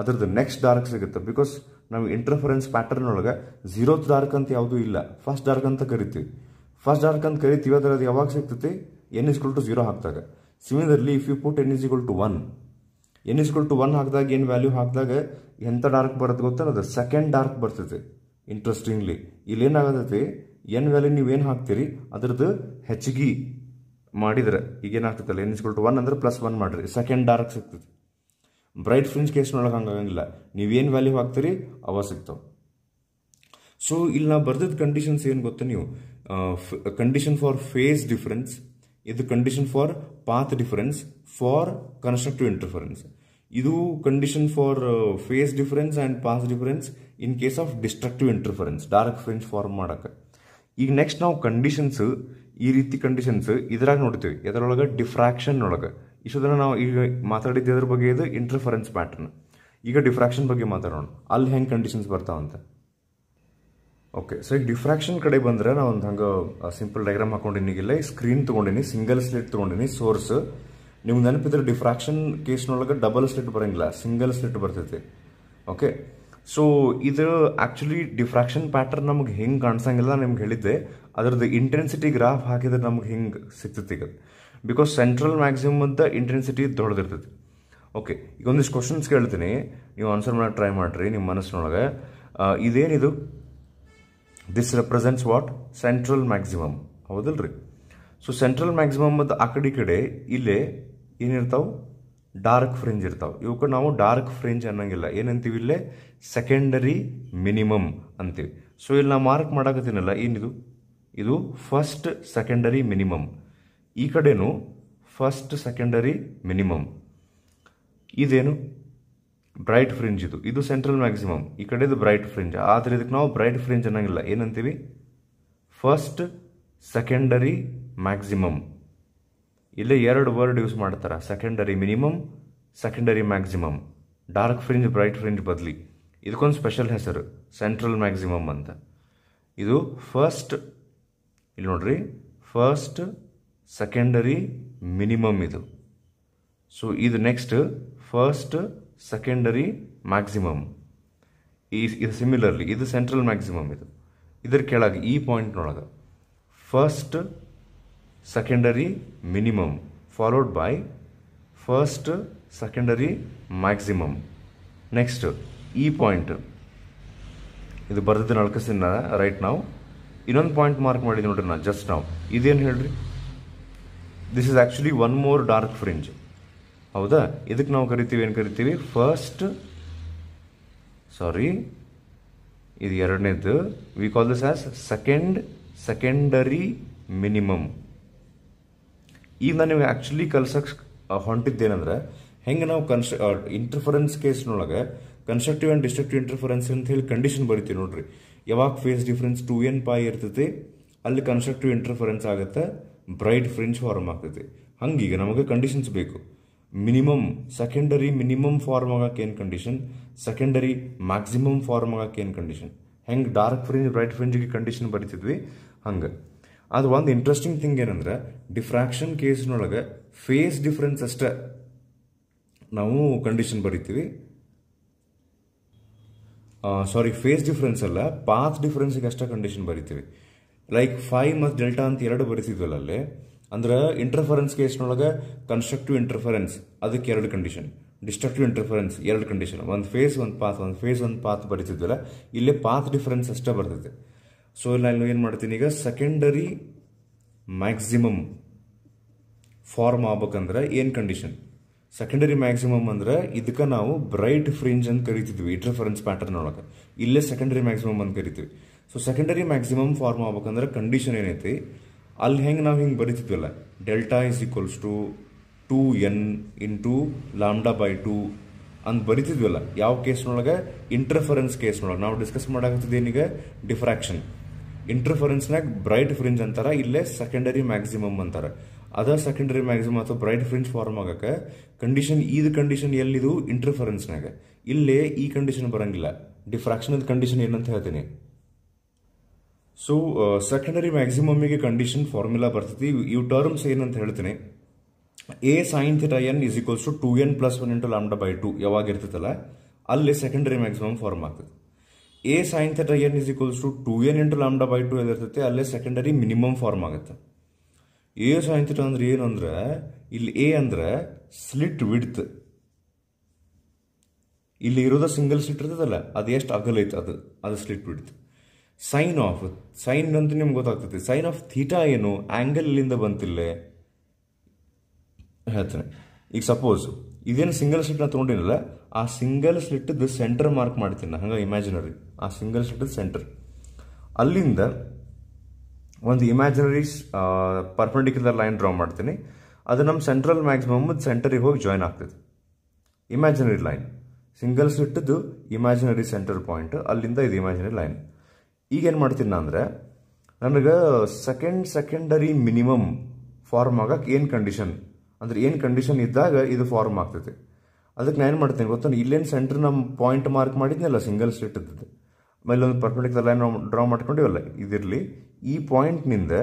ಅದ್ರದ್ದು ನೆಕ್ಸ್ಟ್ ಡಾರ್ಕ್ ಸಿಗುತ್ತೆ ಬಿಕಾಸ್ ನಾವು ಇಂಟರ್ಫರೆನ್ಸ್ ಪ್ಯಾಟರ್ನ್ ಒಳಗೆ ಝೀರೋತ್ ಡಾರ್ಕ್ ಅಂತ ಯಾವುದೂ ಇಲ್ಲ ಫಸ್ಟ್ ಡಾರ್ಕ್ ಅಂತ ಕರಿತೀವಿ ಫಸ್ಟ್ ಡಾರ್ಕ್ ಅಂತ ಕರಿತೀವಿ ಅದರ ಅದು ಯಾವಾಗ ಸಿಗ್ತೈತಿ ಎನ್ ಇಸ್ಕೊಲ್ ಟು ಝೀರೋ ಹಾಕಿದಾಗ similarly if you put n is equal to one n is equal to one ಹಾಕಿದಾಗ ಏನು ವ್ಯಾಲ್ಯೂ ಹಾಕಿದಾಗ ಎಂಥ ಡಾರ್ಕ್ ಬರುತ್ತೆ ಗೊತ್ತಲ್ಲ ಅದು ಸೆಕೆಂಡ್ ಡಾರ್ಕ್ ಬರ್ತೈತಿ ಇಂಟ್ರೆಸ್ಟಿಂಗ್ಲಿ ಇಲ್ಲಿ ಏನಾಗತ್ತೈತಿ ಎನ್ ವ್ಯಾಲ್ಯೂ ನೀವೇನು ಹಾಕ್ತೀರಿ ಅದರದ್ದು ಹೆಚ್ಚಿಗೆ ಮಾಡಿದ್ರೆ ಈಗೇನಾಗ್ತದೆ ಎನ್ ಇಸ್ಕಲ್ ಟು ಒನ್ ಅಂದರೆ ಪ್ಲಸ್ ಒನ್ ಮಾಡಿರಿ ಸೆಕೆಂಡ್ ಡಾರ್ಕ್ ಸಿಗ್ತದೆ ಬ್ರೈಟ್ ಫ್ರಿಂಜ್ ಕೇಸ್ನೊಳಗೆ ಹಂಗಾಗಂಗಿಲ್ಲ ನೀವೇನು ವ್ಯಾಲ್ಯೂ ಹಾಕ್ತೀರಿ ಅವ ಸಿಗ್ತಾವೆ ಸೊ ಇಲ್ಲಿ ನಾವು ಬರ್ದಿದ್ದ ಕಂಡೀಷನ್ಸ್ ಏನು ಗೊತ್ತಾ ನೀವು ಕಂಡೀಷನ್ ಫಾರ್ ಫೇಸ್ ಡಿಫರೆನ್ಸ್ ಇದು condition for path difference for constructive interference ಇದು condition for phase difference and path difference in case of destructive interference dark fringe form ಮಾಡೋಕ್ಕೆ ಈಗ ನೆಕ್ಸ್ಟ್ ನಾವು ಕಂಡೀಷನ್ಸ್ ಈ ರೀತಿ ಕಂಡೀಷನ್ಸ್ ಇದ್ರಾಗ ನೋಡ್ತೀವಿ ಇದರೊಳಗೆ ಡಿಫ್ರಾಕ್ಷನ್ ಒಳಗೆ ಇಷ್ಟು ನಾವು ಈಗ ಇದ್ರ ಬಗ್ಗೆ ಇದು ಇಂಟರ್ಫರೆನ್ಸ್ ಪ್ಯಾಟರ್ನ್ ಈಗ ಡಿಫ್ರಾಕ್ಷನ್ ಬಗ್ಗೆ ಮಾತಾಡೋಣ ಅಲ್ಲಿ ಹೆಂಗೆ ಕಂಡೀಷನ್ಸ್ ಬರ್ತಾವಂತ ಓಕೆ ಸೊ ಈಗ ಡಿಫ್ರಾಕ್ಷನ್ ಕಡೆ ಬಂದರೆ ನಾವು ಒಂದು ಹಂಗೆ ಸಿಂಪಲ್ ಡೈಗ್ರಾಮ್ ಹಾಕೊಂಡಿನಿ ಈ ಸ್ಕ್ರೀನ್ ತೊಗೊಂಡಿನಿ ಸಿಂಗಲ್ ಸ್ಲಿಟ್ ತೊಗೊಂಡಿನಿ ಸೋರ್ಸ್ ನಿಮ್ಗೆ ನೆನಪಿದ್ರೆ ಡಿಫ್ರಾಕ್ಷನ್ ಕೇಸ್ನೊಳಗೆ ಡಬಲ್ ಸ್ಲಿಟ್ ಬರೋಂಗಿಲ್ಲ ಸಿಂಗಲ್ ಸ್ಲಿಟ್ ಬರ್ತೈತಿ ಓಕೆ ಸೊ ಇದು ಆ್ಯಕ್ಚುಲಿ ಡಿಫ್ರಾಕ್ಷನ್ ಪ್ಯಾಟರ್ನ್ ನಮಗೆ ಹೆಂಗೆ ಕಾಣಿಸಂಗಿಲ್ಲ ನಿಮ್ಗೆ ಹೇಳಿದ್ದೆ ಅದ್ರದ್ದು ಇಂಟೆನ್ಸಿಟಿ ಗ್ರಾಫ್ ಹಾಕಿದ್ರೆ ನಮ್ಗೆ ಹಿಂಗೆ ಸಿಗ್ತೈತಿ ಈಗ ಬಿಕಾಸ್ ಸೆಂಟ್ರಲ್ ಮ್ಯಾಕ್ಸಿಮಮ್ ಅಂತ ಇಂಟೆನ್ಸಿಟಿ ದೊಡ್ಡದಿರ್ತೈತಿ ಓಕೆ ಈಗ ಒಂದಿಷ್ಟು ಕ್ವಶನ್ಸ್ ಕೇಳ್ತೀನಿ ನೀವು ಆನ್ಸರ್ ಮಾಡಕ್ಕೆ ಟ್ರೈ ಮಾಡಿರಿ ನಿಮ್ಮ ಮನಸ್ಸಿನೊಳಗೆ ಇದೇನಿದು this represents what central maximum ಹೌದಲ್ರಿ ಸೊ ಸೆಂಟ್ರಲ್ ಮ್ಯಾಕ್ಸಿಮಮ್ ಅಂತ ಆ ಕಡೆ ಕಡೆ ಇಲ್ಲೇ ಏನಿರ್ತಾವೆ ಡಾರ್ಕ್ ಫ್ರಿಂಜ್ ಇರ್ತಾವೆ ಇವಕ್ಕೆ ನಾವು ಡಾರ್ಕ್ ಫ್ರಿಂಜ್ ಅನ್ನೋಂಗಿಲ್ಲ ಏನಂತೀವಿ ಇಲ್ಲೇ ಸೆಕೆಂಡರಿ ಮಿನಿಮಮ್ ಅಂತೀವಿ ಸೊ ಇಲ್ಲಿ ನಾವು ಮಾರ್ಕ್ ಮಾಡಾಕತ್ತೀನಲ್ಲ ಏನಿದು ಇದು ಫಸ್ಟ್ ಸೆಕೆಂಡರಿ ಮಿನಿಮಮ್ ಈ ಕಡೆನೂ ಫಸ್ಟ್ ಸೆಕೆಂಡರಿ ಮಿನಿಮಮ್ ಇದೇನು ಬ್ರೈಟ್ ಫ್ರಿಂಜ್ ಇದು ಇದು ಸೆಂಟ್ರಲ್ ಮ್ಯಾಕ್ಸಿಮಮ್ ಈ ಕಡೆದು ಬ್ರೈಟ್ ಫ್ರಿಂಜ್ ಆದರೆ ಇದಕ್ಕೆ ನಾವು ಬ್ರೈಟ್ ಫ್ರಿಂಜ್ ಅನ್ನಂಗಿಲ್ಲ ಏನಂತೀವಿ ಫಸ್ಟ್ ಸೆಕೆಂಡರಿ ಮ್ಯಾಕ್ಸಿಮಮ್ ಇಲ್ಲೇ ಎರಡು ವರ್ಡ್ ಯೂಸ್ ಮಾಡ್ತಾರೆ secondary minimum secondary maximum dark fringe bright fringe ಬದಲಿ ಇದಕ್ಕೊಂದು ಸ್ಪೆಷಲ್ ಹೆಸರು ಸೆಂಟ್ರಲ್ ಮ್ಯಾಕ್ಸಿಮಮ್ ಅಂತ ಇದು ಫಸ್ಟ್ ಇಲ್ಲಿ ನೋಡ್ರಿ ಫಸ್ಟ್ ಸೆಕೆಂಡರಿ ಮಿನಿಮಮ್ ಇದು ಸೊ ಇದು ನೆಕ್ಸ್ಟ್ ಫಸ್ಟ್ ಸೆಕೆಂಡರಿ ಮ್ಯಾಕ್ಸಿಮಮ್ ಈ ಇದು ಸಿಮಿಲರ್ಲಿ ಇದು ಸೆಂಟ್ರಲ್ ಮ್ಯಾಕ್ಸಿಮಮ್ ಇದು ಇದರ ಕೆಳಗೆ ಈ ಪಾಯಿಂಟ್ನೊಳಗೆ first secondary minimum followed by first secondary maximum next ಈ ಪಾಯಿಂಟ್ ಇದು ಬರೆದಿದ್ದು ನಳಕಸಿನ ರೈಟ್ ನಾವು ಇನ್ನೊಂದು ಪಾಯಿಂಟ್ ಮಾರ್ಕ್ ಮಾಡಿದ್ದೀನಿ ನೋಡ್ರಿ ನಾನು ಜಸ್ಟ್ ನಾವು ಇದೇನು ಹೇಳ್ರಿ this is actually one more dark fringe ಹೌದಾ ಇದಕ್ಕೆ ನಾವು ಕರಿತೀವಿ ಏನು ಕರಿತೀವಿ ಫಸ್ಟ್ ಸಾರಿ ಇದು ಎರಡನೇದು we call this as second secondary minimum ಈಗ ನಾನು ನಿಮಗೆ ಆ್ಯಕ್ಚುಲಿ ಕಲ್ಸಕ್ಕೆ ಹೊಂಟಿದ್ದೇನೆಂದ್ರೆ ಹೆಂಗೆ ನಾವು ಕನ್ಸ್ ಇಂಟರ್ಫರೆನ್ಸ್ ಕೇಸ್ನೊಳಗೆ ಕನ್ಸ್ಟ್ರಕ್ಟಿವ್ ಆ್ಯಂಡ್ ಡಿಸ್ಟ್ರಕ್ಟಿವ್ ಇಂಟರ್ಫರೆನ್ಸ್ ಅಂತ ಹೇಳಿ ಕಂಡೀಷನ್ ಬರಿತೀವಿ ನೋಡ್ರಿ ಯಾವಾಗ phase difference two n pi ಇರ್ತೈತಿ ಅಲ್ಲಿ ಕನ್ಸ್ಟ್ರಕ್ಟಿವ್ ಇಂಟರ್ಫರೆನ್ಸ್ ಆಗುತ್ತೆ ಬ್ರೈಟ್ ಫ್ರಿಂಜ್ ಫಾರ್ಮ್ ಆಗ್ತೈತಿ ಹಂಗೀಗ ನಮಗೆ ಕಂಡೀಷನ್ಸ್ ಬೇಕು ಮಿನಿಮಮ್ ಸೆಕೆಂಡರಿ ಮಿನಿಮಮ್ ಫಾರ್ಮ್ ಆಗಕ್ಕೆ ಏನು ಕಂಡೀಷನ್ ಸೆಕೆಂಡರಿ ಮ್ಯಾಕ್ಸಿಮಮ್ ಫಾರ್ಮ್ ಆಗಕ್ಕೆ ಏನು ಕಂಡೀಷನ್ ಹೆಂಗೆ ಡಾರ್ಕ್ ಫ್ರಿಂಜ್ ಬ್ರೈಟ್ ಫ್ರಿಂಜ್ಗೆ ಕಂಡೀಷನ್ ಬರಿತಿದ್ವಿ ಹಂಗೆ ಅದು ಒಂದು ಇಂಟ್ರೆಸ್ಟಿಂಗ್ ಥಿಂಗ್ ಏನಂದ್ರೆ ಡಿಫ್ರಾಕ್ಷನ್ ಕೇಸ್ನೊಳಗೆ ಫೇಸ್ ಡಿಫ್ರೆನ್ಸ್ ಅಷ್ಟೇ ನಾವು ಕಂಡೀಷನ್ ಬರಿತೀವಿ ಸಾರಿ ಫೇಸ್ ಡಿಫ್ರೆನ್ಸ್ ಅಲ್ಲ ಪಾತ್ ಡಿಫ್ರೆನ್ಸ್ಗೆ ಅಷ್ಟೇ ಕಂಡೀಷನ್ ಬರಿತೀವಿ ಲೈಕ್ ಫೈ ಮತ್ತು ಡೆಲ್ಟಾ ಅಂತ ಎರಡು ಬರಿತಿದ್ವಲ್ಲ ಅಲ್ಲಿ ಅಂದ್ರೆ ಇಂಟರ್ಫರೆನ್ಸ್ ಕೇಸ್ನೊಳಗೆ ಕನ್ಸ್ಟ್ರಕ್ಟಿವ್ ಇಂಟರ್ಫರೆನ್ಸ್ ಅದಕ್ಕೆ ಎರಡು ಕಂಡೀಷನ್ ಡಿಸ್ಟ್ರಕ್ಟಿವ್ ಇಂಟರ್ಫರೆನ್ಸ್ ಎರಡು ಕಂಡೀಷನ್ ಒಂದು ಫೇಸ್ ಒಂದು ಪಾತ್ ಒಂದು ಫೇಸ್ ಒಂದು ಪಾತ್ ಬರಿತಿದ್ವಲ್ಲ ಇಲ್ಲೇ ಪಾತ್ ಡಿಫ್ರೆನ್ಸ್ ಅಷ್ಟೇ ಬರ್ತೈತೆ ಸೊ ನಾನು ಏನು ಮಾಡ್ತೀನಿ ಈಗ ಸೆಕೆಂಡರಿ ಮ್ಯಾಕ್ಸಿಮಮ್ ಫಾರ್ಮ್ ಆಗ್ಬೇಕಂದ್ರೆ ಏನು ಕಂಡೀಷನ್ ಸೆಕೆಂಡರಿ ಮ್ಯಾಕ್ಸಿಮಮ್ ಅಂದ್ರೆ ಇದಕ್ಕೆ ನಾವು ಬ್ರೈಟ್ ಫ್ರಿಂಜ್ ಅಂತ ಕರಿತಿದ್ವಿ ಇಂಟರ್ಫರೆನ್ಸ್ ಪ್ಯಾಟರ್ನ್ ಒಳಗೆ ಇಲ್ಲೇ ಸೆಕೆಂಡರಿ ಮ್ಯಾಕ್ಸಿಮಮ್ ಅಂತ ಕರಿತೀವಿ ಸೊ ಸೆಕೆಂಡರಿ ಮ್ಯಾಕ್ಸಿಮಮ್ ಫಾರ್ಮ್ ಆಗ್ಬೇಕಂದ್ರೆ ಕಂಡೀಷನ್ ಏನೈತಿ ಅಲ್ಲಿ ಹೆಂಗೆ ನಾವು ಹಿಂಗೆ ಬರಿತಿದ್ವಲ್ಲ delta is equals to two n into lambda by two ಅಂತ ಬರಿತಿದ್ವಲ್ಲ ಯಾವ ಕೇಸ್ನೊಳಗೆ ಇಂಟರ್ಫರೆನ್ಸ್ ಕೇಸ್ನೊಳಗೆ ನಾವು ಡಿಸ್ಕಸ್ ಮಾಡಾಕತ್ತಿದ್ದು ಏನೀಗ ಡಿಫ್ರಾಕ್ಷನ್ ಇಂಟರ್ಫರೆನ್ಸ್ನಾಗ ಬ್ರೈಟ್ ಫ್ರಿಂಜ್ ಅಂತಾರೆ ಇಲ್ಲೇ ಸೆಕೆಂಡರಿ ಮ್ಯಾಕ್ಸಿಮಮ್ ಅಂತಾರೆ ಅದರ್ ಸೆಕೆಂಡರಿ ಮ್ಯಾಕ್ಸಿಮಮ್ ಅಥವಾ ಬ್ರೈಟ್ ಫ್ರಿಂಜ್ ಫಾರ್ಮ್ ಆಗಕ್ಕೆ ಕಂಡೀಷನ್ ಇದು ಕಂಡೀಷನ್ ಎಲ್ಲಿದು ಇಂಟರ್ಫರೆನ್ಸ್ನಾಗ ಇಲ್ಲೇ ಈ ಕಂಡೀಷನ್ ಬರಂಗಿಲ್ಲ ಡಿಫ್ರಾಕ್ಷನ್ ಕಂಡೀಷನ್ ಏನಂತ ಹೇಳ್ತೀನಿ ಸೊ ಸೆಕೆಂಡರಿ ಮ್ಯಾಕ್ಸಿಮಮ್ಗೆ ಕಂಡೀಷನ್ ಫಾರ್ಮುಲಾ ಬರ್ತೈತಿ ಇವು ಟರ್ಮ್ಸ್ ಏನಂತ ಹೇಳ್ತೀನಿ a sine theta n is equals to two n plus one into lambda by two ಯಾವಾಗ ಇರ್ತೈತಲ್ಲ ಅಲ್ಲಿ ಸೆಕೆಂಡರಿ ಮ್ಯಾಕ್ಸಿಮಮ್ ಫಾರ್ಮ್ ಆಗ್ತದೆ a sine theta n is equals to two n into lambda by two ಎಲ್ಲಿರ್ತೈತೆ ಅಲ್ಲೇ secondary minimum form ಆಗುತ್ತೆ a sine theta ಅಂದ್ರೆ ಏನು ಅಂದರೆ ಇಲ್ಲಿ ಎ ಅಂದರೆ ಸ್ಲಿಟ್ ವಿಡ್ತ್ ಇಲ್ಲಿ ಇರೋದು ಸಿಂಗಲ್ ಸ್ಲಿಟ್ ಇರ್ತದಲ್ಲ ಅದು ಎಷ್ಟು ಅಗಲ ಐತೆ ಅದು ಅದು slit width sine of sine ಅಂತ ನಿಮ್ಗೆ ಗೊತ್ತಾಗ್ತೈತಿ ಸೈನ್ ಆಫ್ ಥೀಟಾ ಏನು ಆ್ಯಂಗಲ್ ಇಲ್ಲಿಂದ ಬಂತಿಲ್ಲ ಹೇಳ್ತೇನೆ ಈಗ ಸಪೋಸ್ ಇದೇನು ಸಿಂಗಲ್ ಸ್ಲಿಟ್ನ ತೊಗೊಂಡಿನಲ್ಲ ಆ ಸಿಂಗಲ್ ಸ್ಲಿಟ್ಟದ್ದು ಸೆಂಟರ್ ಮಾರ್ಕ್ ಮಾಡ್ತೀನಿ ನಾನು ಹಂಗೆ ಇಮ್ಯಾಜಿನರಿ ಆ ಸಿಂಗಲ್ ಸ್ಲಿಟ್ ಸೆಂಟರ್ ಅಲ್ಲಿಂದ ಒಂದು ಇಮ್ಯಾಜಿನರಿ ಪರ್ಪೆಂಡಿಕ್ಯುಲರ್ ಲೈನ್ ಡ್ರಾ ಮಾಡ್ತೀನಿ ಅದು ನಮ್ಮ ಸೆಂಟ್ರಲ್ ಮ್ಯಾಕ್ಸಿಮಮ್ ಸೆಂಟರಿಗೆ ಹೋಗಿ ಜಾಯ್ನ್ ಆಗ್ತದೆ ಇಮ್ಯಾಜಿನರಿ ಲೈನ್ ಸಿಂಗಲ್ ಸಿಟ್ಟದ್ದು ಇಮ್ಯಾಜಿನರಿ ಸೆಂಟರ್ ಪಾಯಿಂಟ್ ಅಲ್ಲಿಂದ ಇದು ಇಮ್ಯಾಜಿನರಿ ಲೈನ್ ಈಗೇನು ಮಾಡ್ತೀನಿ ಅಂದರೆ ನನಗೆ ಸೆಕೆಂಡ್ ಸೆಕೆಂಡರಿ ಮಿನಿಮಮ್ ಫಾರ್ಮ್ ಆಗಕ್ಕೆ ಏನು ಕಂಡೀಷನ್ ಅಂದರೆ ಏನು ಕಂಡೀಷನ್ ಇದ್ದಾಗ ಇದು ಫಾರ್ಮ್ ಆಗ್ತದೆ ಅದಕ್ಕೆ ನಾನು ಏನು ಮಾಡ್ತೀನಿ ಗೊತ್ತಾ ಇಲ್ಲೇನು ಸೆಂಟ್ರ್ ನಮ್ಮ ಪಾಯಿಂಟ್ ಮಾರ್ಕ್ ಮಾಡಿದ್ನಲ್ಲ ಸಿಂಗಲ್ ಸ್ಲಿಟ್ ಮೇಲೊಂದು ಪರ್ಪೆಂಡಿಕ್ಯುಲರ್ ಲೈನ್ ಡ್ರಾ ಮಾಡ್ಕೊಂಡಿವಲ್ಲ ಇದಿರಲಿ ಈ ಪಾಯಿಂಟ್ನಿಂದ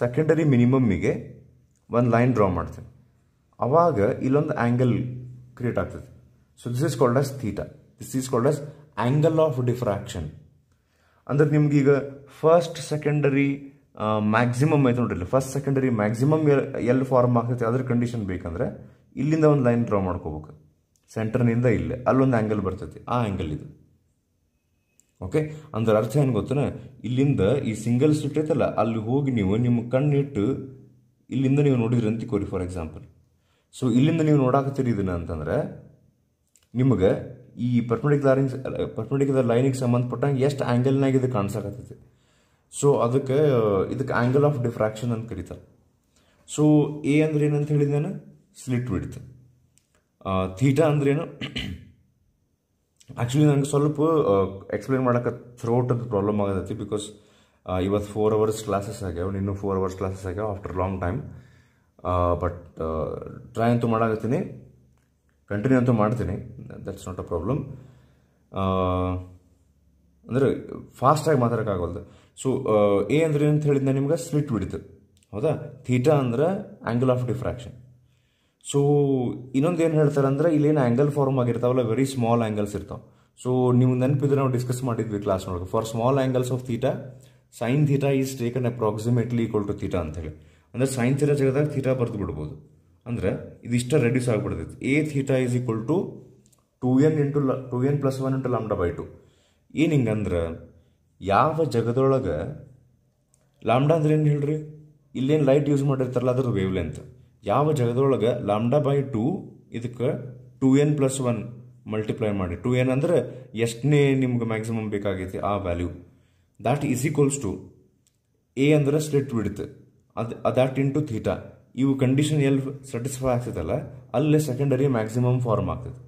ಸೆಕೆಂಡರಿ ಮಿನಿಮಮ್ಮಿಗೆ ಒಂದು ಲೈನ್ ಡ್ರಾ ಮಾಡ್ತೀನಿ ಆವಾಗ ಇಲ್ಲೊಂದು ಆ್ಯಂಗಲ್ ಕ್ರಿಯೇಟ್ ಆಗ್ತದೆ so this is called as theta this is called as angle of diffraction ಅಂದ್ರೆ ನಿಮ್ಗೆ ಈಗ ಫಸ್ಟ್ ಸೆಕೆಂಡರಿ ಮ್ಯಾಕ್ಸಿಮಮ್ ಆಯ್ತು ನೋಡ್ರಿ ಫಸ್ಟ್ ಸೆಕೆಂಡರಿ ಮ್ಯಾಕ್ಸಿಮಮ್ ಎಲ್ಲಿ ಫಾರ್ಮ್ ಆಗ್ತೈತೆ ಅದ್ರ ಕಂಡೀಷನ್ ಬೇಕಂದ್ರೆ ಇಲ್ಲಿಂದ ಒಂದು ಲೈನ್ ಡ್ರಾ ಮಾಡ್ಕೋಬೇಕು ಸೆಂಟರ್ನಿಂದ ಇಲ್ಲೇ ಅಲ್ಲೊಂದು ಆ್ಯಂಗಲ್ ಬರ್ತೈತಿ ಆ ಆ್ಯಂಗಲ್ ಇದು ಓಕೆ ಅಂದ್ರೆ ಅರ್ಥ ಏನು ಗೊತ್ತನ ಇಲ್ಲಿಂದ ಈ ಸಿಂಗಲ್ ಸ್ಲಿಟ್ ಐತಲ್ಲ ಅಲ್ಲಿ ಹೋಗಿ ನೀವು ನಿಮ್ಮ ಕಣ್ಣಿಟ್ಟು ಇಲ್ಲಿಂದ ನೀವು ನೋಡಿದ್ರಿ ಅಂತ ಕೋರಿ ಫಾರ್ ಎಕ್ಸಾಂಪಲ್ ಸೊ ಇಲ್ಲಿಂದ ನೀವು ನೋಡಾಕತ್ತೀರಿ ಇದನ್ನ ಅಂತಂದ್ರೆ ನಿಮಗೆ ಈ ಪರ್ಪೆಂಡಿಕ್ಯುಲರಿಂಗ್ ಪರ್ಪೆಂಡಿಕ್ಯುಲರ್ ಲೈನಿಗೆ ಸಂಬಂಧಪಟ್ಟಂಗೆ ಎಷ್ಟು ಆ್ಯಂಗಲ್ನಾಗ ಇದು ಕಾಣಿಸಕತ್ತೈತಿ ಸೊ ಅದಕ್ಕೆ ಇದಕ್ಕೆ ಆ್ಯಂಗಲ್ ಆಫ್ ಡಿಫ್ರಾಕ್ಷನ್ ಅಂತ ಕರೀತಾರೆ ಸೊ ಎ ಅಂದ್ರೆ ಏನಂತ ಹೇಳಿದ ಸ್ಲಿಟ್ ವಿಡ್ತ್ ಥೀಟಾ ಅಂದ್ರೇನು ಆ್ಯಕ್ಚುಲಿ ನಂಗೆ ಸ್ವಲ್ಪ ಎಕ್ಸ್ಪ್ಲೇನ್ ಮಾಡೋಕೆ ಅದು ಪ್ರಾಬ್ಲಮ್ ಆಗತ್ತೈತಿ ಬಿಕಾಸ್ ಇವತ್ತು ಫೋರ್ ಅವರ್ಸ್ ಕ್ಲಾಸಸ್ ಆಗ್ಯಾವ ಇನ್ನೂ ಫೋರ್ ಅವರ್ಸ್ ಕ್ಲಾಸಸ್ ಆಗ್ಯಾವ after long time but try ಅಂತೂ ಮಾಡಾಕತ್ತೀನಿ ಕಂಟಿನ್ಯೂ ಅಂತೂ ಮಾಡ್ತೀನಿ ದಟ್ಸ್ ನಾಟ್ ಅ ಪ್ರಾಬ್ಲಮ್ ಅಂದರೆ ಫಾಸ್ಟಾಗಿ ಮಾತಾಡೋಕ್ಕಾಗಲ್ದು ಸೊ ಎ ಅಂದ್ರೆ ಅಂತ ಹೇಳಿದ್ನ ನಿಮ್ಗೆ ಸ್ಲಿಟ್ ಬಿಡಿತು ಹೌದಾ ಥೀಟಾ ಅಂದ್ರೆ ಆ್ಯಂಗಲ್ ಆಫ್ ಡಿಫ್ರಾಕ್ಷನ್ ಸೊ ಇನ್ನೊಂದು ಏನು ಹೇಳ್ತಾರೆ ಅಂದರೆ ಇಲ್ಲೇನು ಆ್ಯಂಗಲ್ ಫಾರ್ಮ್ ಆಗಿರ್ತಾವಲ್ಲ ವೆರಿ ಸ್ಮಾಲ್ ಆ್ಯಂಗಲ್ಸ್ ಇರ್ತಾವೆ ಸೊ ನೀವು ನೆನಪಿದ್ರೆ ನಾವು ಡಿಸ್ಕಸ್ ಮಾಡಿದ್ವಿ ಕ್ಲಾಸ್ ನೋಡೋದು for small angles of theta sine theta is taken approximately equal to theta ಅಂತ ಹೇಳಿ ಅಂದರೆ ಸೈನ್ ಥೀಟಾ ಜಗದಾಗ ಥೀಟಾ ಬರೆದು ಬಿಡ್ಬೋದು ಅಂದರೆ ಇದಿಷ್ಟ ರೆಡ್ಯೂಸ್ ಆಗಿಬಿಡ್ತೈತಿ a theta is equal to two n into ಲ two n plus one into lambda by two ಏನು ಹಿಂಗಂದ್ರೆ ಯಾವ ಜಗದೊಳಗೆ ಲಾಮ್ಡಾ ಅಂದ್ರೆ ಏನು ಹೇಳ್ರಿ ಇಲ್ಲೇನು ಲೈಟ್ ಯೂಸ್ ಮಾಡಿರ್ತಾರಲ್ಲ ಅದ್ರ ವೇವ್ ಲೆಂತ್ ಯಾವ ಜಾಗದೊಳಗೆ ಲಾಮ್ಡಾ ಬೈ ಟೂ ಇದಕ್ಕೆ two n plus one multiply ಮಾಡಿ ಟು ಎನ್ ಅಂದರೆ ಎಷ್ಟನೇ ನಿಮ್ಗೆ ಮ್ಯಾಕ್ಸಿಮಮ್ ಬೇಕಾಗೈತಿ ಆ value that is equals to a ಅಂದರೆ ಸ್ಲಿಟ್ ವಿಡ್ತ್ ಅದು ದ್ಯಾಟ್ ಟು ಥೀಟಾ ಇವು ಕಂಡೀಷನ್ ಎಲ್ ಸ್ಯಾಟಿಸ್ಫೈ ಆಗ್ತೈತಲ್ಲ ಅಲ್ಲೇ ಸೆಕೆಂಡರಿ ಮ್ಯಾಕ್ಸಿಮಮ್ ಫಾರ್ಮ್ ಆಗ್ತದೆ